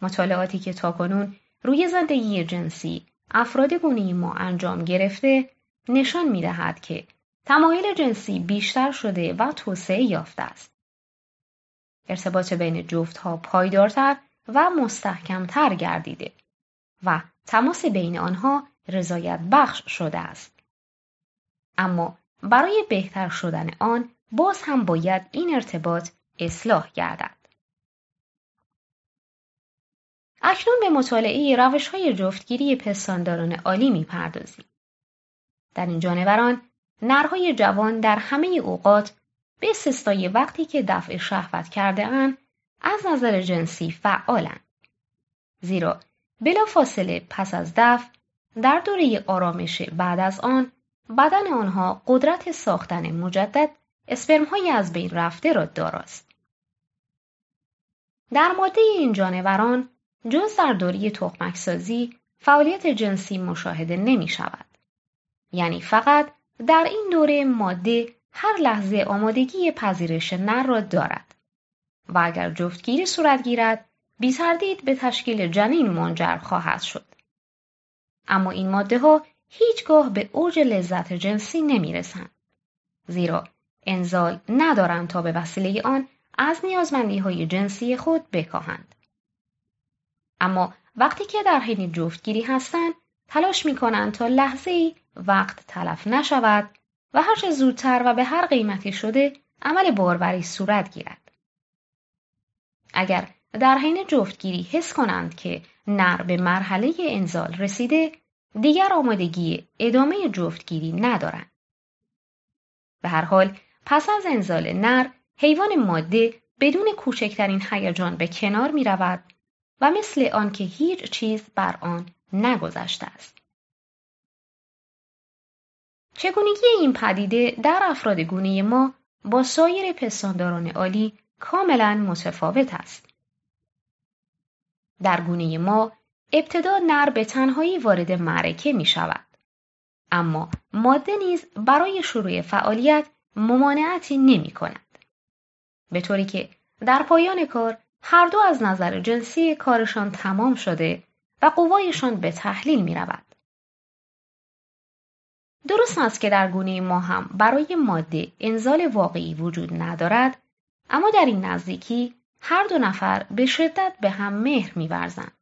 S1: مطالعاتی که تاکنون روی زندگی جنسی افراد گونه ما انجام گرفته نشان می دهد که تمایل جنسی بیشتر شده و توسعه یافته است. ارتباط بین جفت ها پایدارتر و مستحکمتر گردیده و تماس بین آنها رضایت بخش شده است. اما برای بهتر شدن آن باز هم باید این ارتباط اصلاح گردد. اکنون به مطالعه روش های جفتگیری پستانداران عالی میپردازیم. در این جانوران نرهای جوان در همه اوقات به سستای وقتی که دفع شهوت کرده اند از نظر جنسی فعالند. زیرا بلا فاصله پس از دفع در دوره آرامش بعد از آن بدن آنها قدرت ساختن مجدد اسپرم های از بین رفته را داراست. در ماده این جانوران جز در تخمک تخمکسازی فعالیت جنسی مشاهده نمی شود. یعنی فقط در این دوره ماده هر لحظه آمادگی پذیرش نر را دارد و اگر جفتگیری صورت گیرد بی به تشکیل جنین منجر خواهد شد. اما این ماده ها هیچگاه به اوج لذت جنسی نمی رسند. زیرا انزال ندارند تا به وسیله آن از نیازمندی های جنسی خود بکاهند. اما وقتی که در حین جفتگیری هستند تلاش می کنند تا لحظه ای وقت تلف نشود و چه زودتر و به هر قیمتی شده عمل باروری صورت گیرد. اگر در حین جفتگیری حس کنند که نر به مرحله انزال رسیده دیگر آمادگی ادامه جفتگیری ندارند. به هر حال پس از انزال نر حیوان ماده بدون کوچکترین هیجان به کنار می رود و مثل آنکه هیچ چیز بر آن نگذشته است چگونگی این پدیده در افراد گونه ما با سایر پستانداران عالی کاملا متفاوت است در گونه ما ابتدا نر به تنهایی وارد معرکه می شود اما ماده نیز برای شروع فعالیت ممانعتی نمی کند به طوری که در پایان کار هر دو از نظر جنسی کارشان تمام شده و قوایشان به تحلیل می رود. درست است که در گونه ما هم برای ماده انزال واقعی وجود ندارد اما در این نزدیکی هر دو نفر به شدت به هم مهر میورزند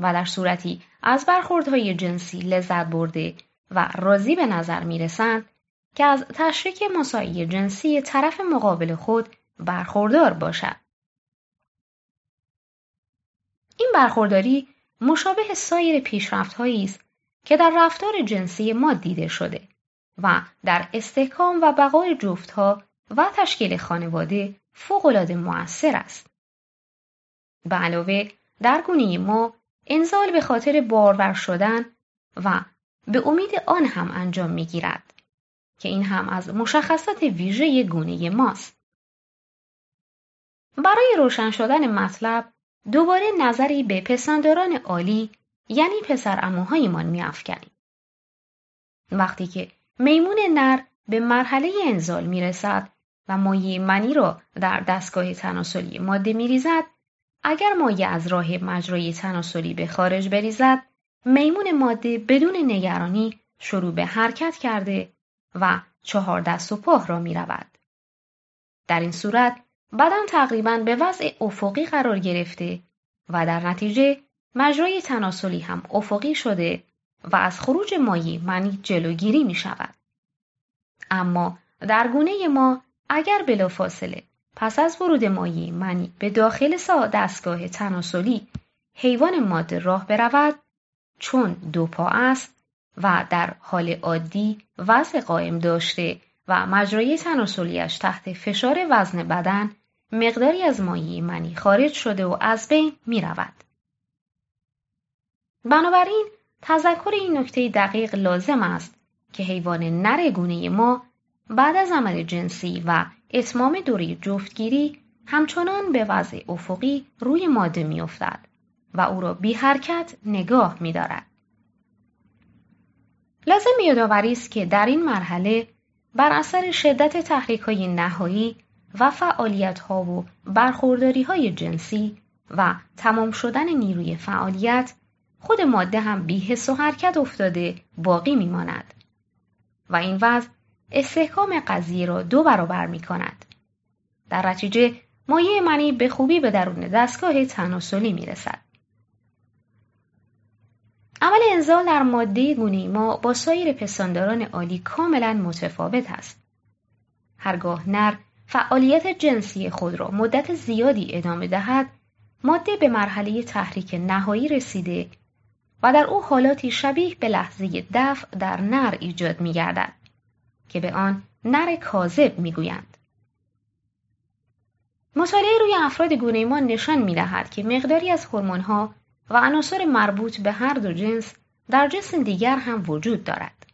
S1: و در صورتی از برخوردهای جنسی لذت برده و راضی به نظر می رسند که از تشریک مساعی جنسی طرف مقابل خود برخوردار باشد این برخورداری مشابه سایر پیشرفتهایی است که در رفتار جنسی ما دیده شده و در استحکام و بقای جفتها و تشکیل خانواده فوقالعاده موثر است به علاوه در گونه ما انزال به خاطر بارور شدن و به امید آن هم انجام می گیرد که این هم از مشخصات ویژه گونه ماست برای روشن شدن مطلب دوباره نظری به پسنداران عالی یعنی پسر اموهایمان میافکنیم. وقتی که میمون نر به مرحله انزال میرسد و مایع منی را در دستگاه تناسلی ماده میریزد اگر مایع از راه مجرای تناسلی به خارج بریزد میمون ماده بدون نگرانی شروع به حرکت کرده و چهار دست و پاه را می در این صورت بدن تقریبا به وضع افقی قرار گرفته و در نتیجه مجرای تناسلی هم افقی شده و از خروج مایی منی جلوگیری می شود. اما در گونه ما اگر بلافاصله پس از ورود مایی منی به داخل سا دستگاه تناسلی حیوان ماده راه برود چون دو پا است و در حال عادی وضع قائم داشته و مجرای تناسلیش تحت فشار وزن بدن مقداری از مایه منی خارج شده و از بین می رود. بنابراین تذکر این نکته دقیق لازم است که حیوان نر گونه ما بعد از عمل جنسی و اتمام دوره جفتگیری همچنان به وضع افقی روی ماده میافتد و او را بی حرکت نگاه می دارد. لازم یادآوری است که در این مرحله بر اثر شدت تحریک های نهایی و فعالیت ها و برخورداری های جنسی و تمام شدن نیروی فعالیت خود ماده هم بیهس و حرکت افتاده باقی میماند و این وضع استحکام قضیه را دو برابر می در نتیجه مایه منی به خوبی به درون دستگاه تناسلی می رسد. عمل انزال در ماده گونه ما با سایر پسنداران عالی کاملا متفاوت است. هرگاه نر فعالیت جنسی خود را مدت زیادی ادامه دهد ماده به مرحله تحریک نهایی رسیده و در او حالاتی شبیه به لحظه دفع در نر ایجاد می گردد که به آن نر کاذب می گویند. مطالعه روی افراد گونه نشان می که مقداری از هورمون‌ها و عناصر مربوط به هر دو جنس در جسم دیگر هم وجود دارد.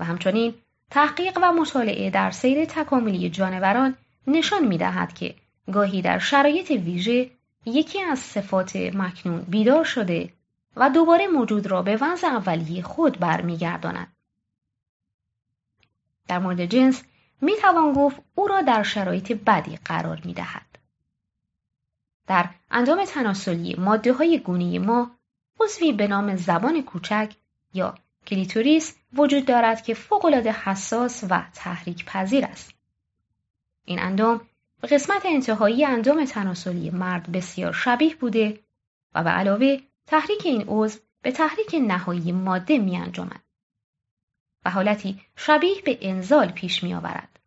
S1: و همچنین تحقیق و مطالعه در سیر تکاملی جانوران نشان می دهد که گاهی در شرایط ویژه یکی از صفات مکنون بیدار شده و دوباره موجود را به وضع اولیه خود برمیگرداند. در مورد جنس می توان گفت او را در شرایط بدی قرار می دهد. در اندام تناسلی ماده های گونه ما عضوی به نام زبان کوچک یا کلیتوریس وجود دارد که فوقالعاده حساس و تحریک پذیر است. این اندام به قسمت انتهایی اندام تناسلی مرد بسیار شبیه بوده و به علاوه تحریک این عضو به تحریک نهایی ماده می انجامد و حالتی شبیه به انزال پیش می آورد.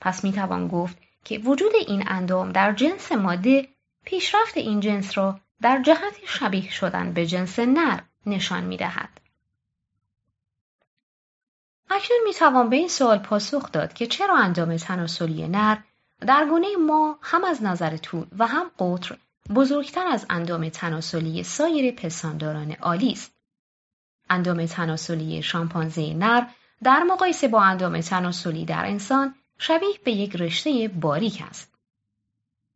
S1: پس می توان گفت که وجود این اندام در جنس ماده پیشرفت این جنس را در جهت شبیه شدن به جنس نر نشان می دهد. اکنون میتوان به این سوال پاسخ داد که چرا اندام تناسلی نر در گونه ما هم از نظر طول و هم قطر بزرگتر از اندام تناسلی سایر پستانداران عالی است. اندام تناسلی شامپانزه نر در مقایسه با اندام تناسلی در انسان شبیه به یک رشته باریک است.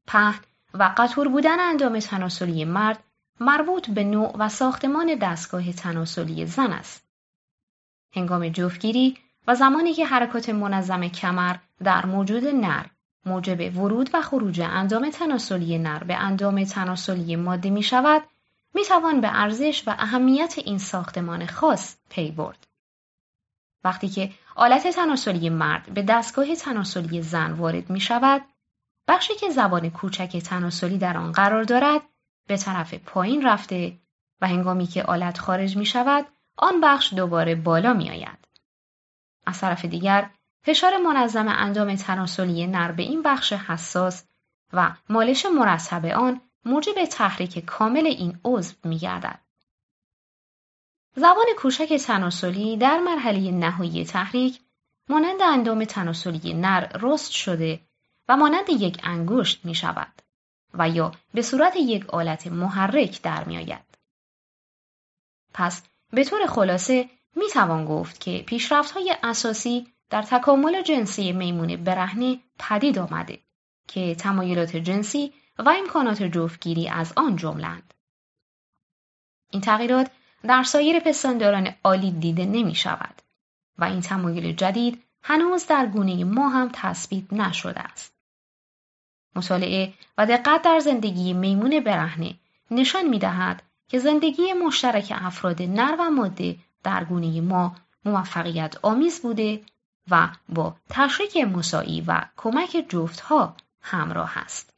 S1: پهن و قطور بودن اندام تناسلی مرد مربوط به نوع و ساختمان دستگاه تناسلی زن است. هنگام جفتگیری و زمانی که حرکات منظم کمر در موجود نر موجب ورود و خروج اندام تناسلی نر به اندام تناسلی ماده می شود می توان به ارزش و اهمیت این ساختمان خاص پی برد. وقتی که آلت تناسلی مرد به دستگاه تناسلی زن وارد می شود، بخشی که زبان کوچک تناسلی در آن قرار دارد به طرف پایین رفته و هنگامی که آلت خارج می شود آن بخش دوباره بالا می آید. از طرف دیگر فشار منظم اندام تناسلی نر به این بخش حساس و مالش مرتب آن موجب تحریک کامل این عضو می گردد. زبان کوشک تناسلی در مرحله نهایی تحریک مانند اندام تناسلی نر رست شده و مانند یک انگشت می شود و یا به صورت یک آلت محرک در می آید. پس به طور خلاصه می توان گفت که پیشرفت های اساسی در تکامل جنسی میمون برهنه پدید آمده که تمایلات جنسی و امکانات جفتگیری از آن جملند. این تغییرات در سایر پستانداران عالی دیده نمی شود و این تمایل جدید هنوز در گونه ما هم تثبیت نشده است. مطالعه و دقت در زندگی میمون برهنه نشان می دهد که زندگی مشترک افراد نر و ماده در گونه ما موفقیت آمیز بوده و با تشریک مساعی و کمک جفت ها همراه است.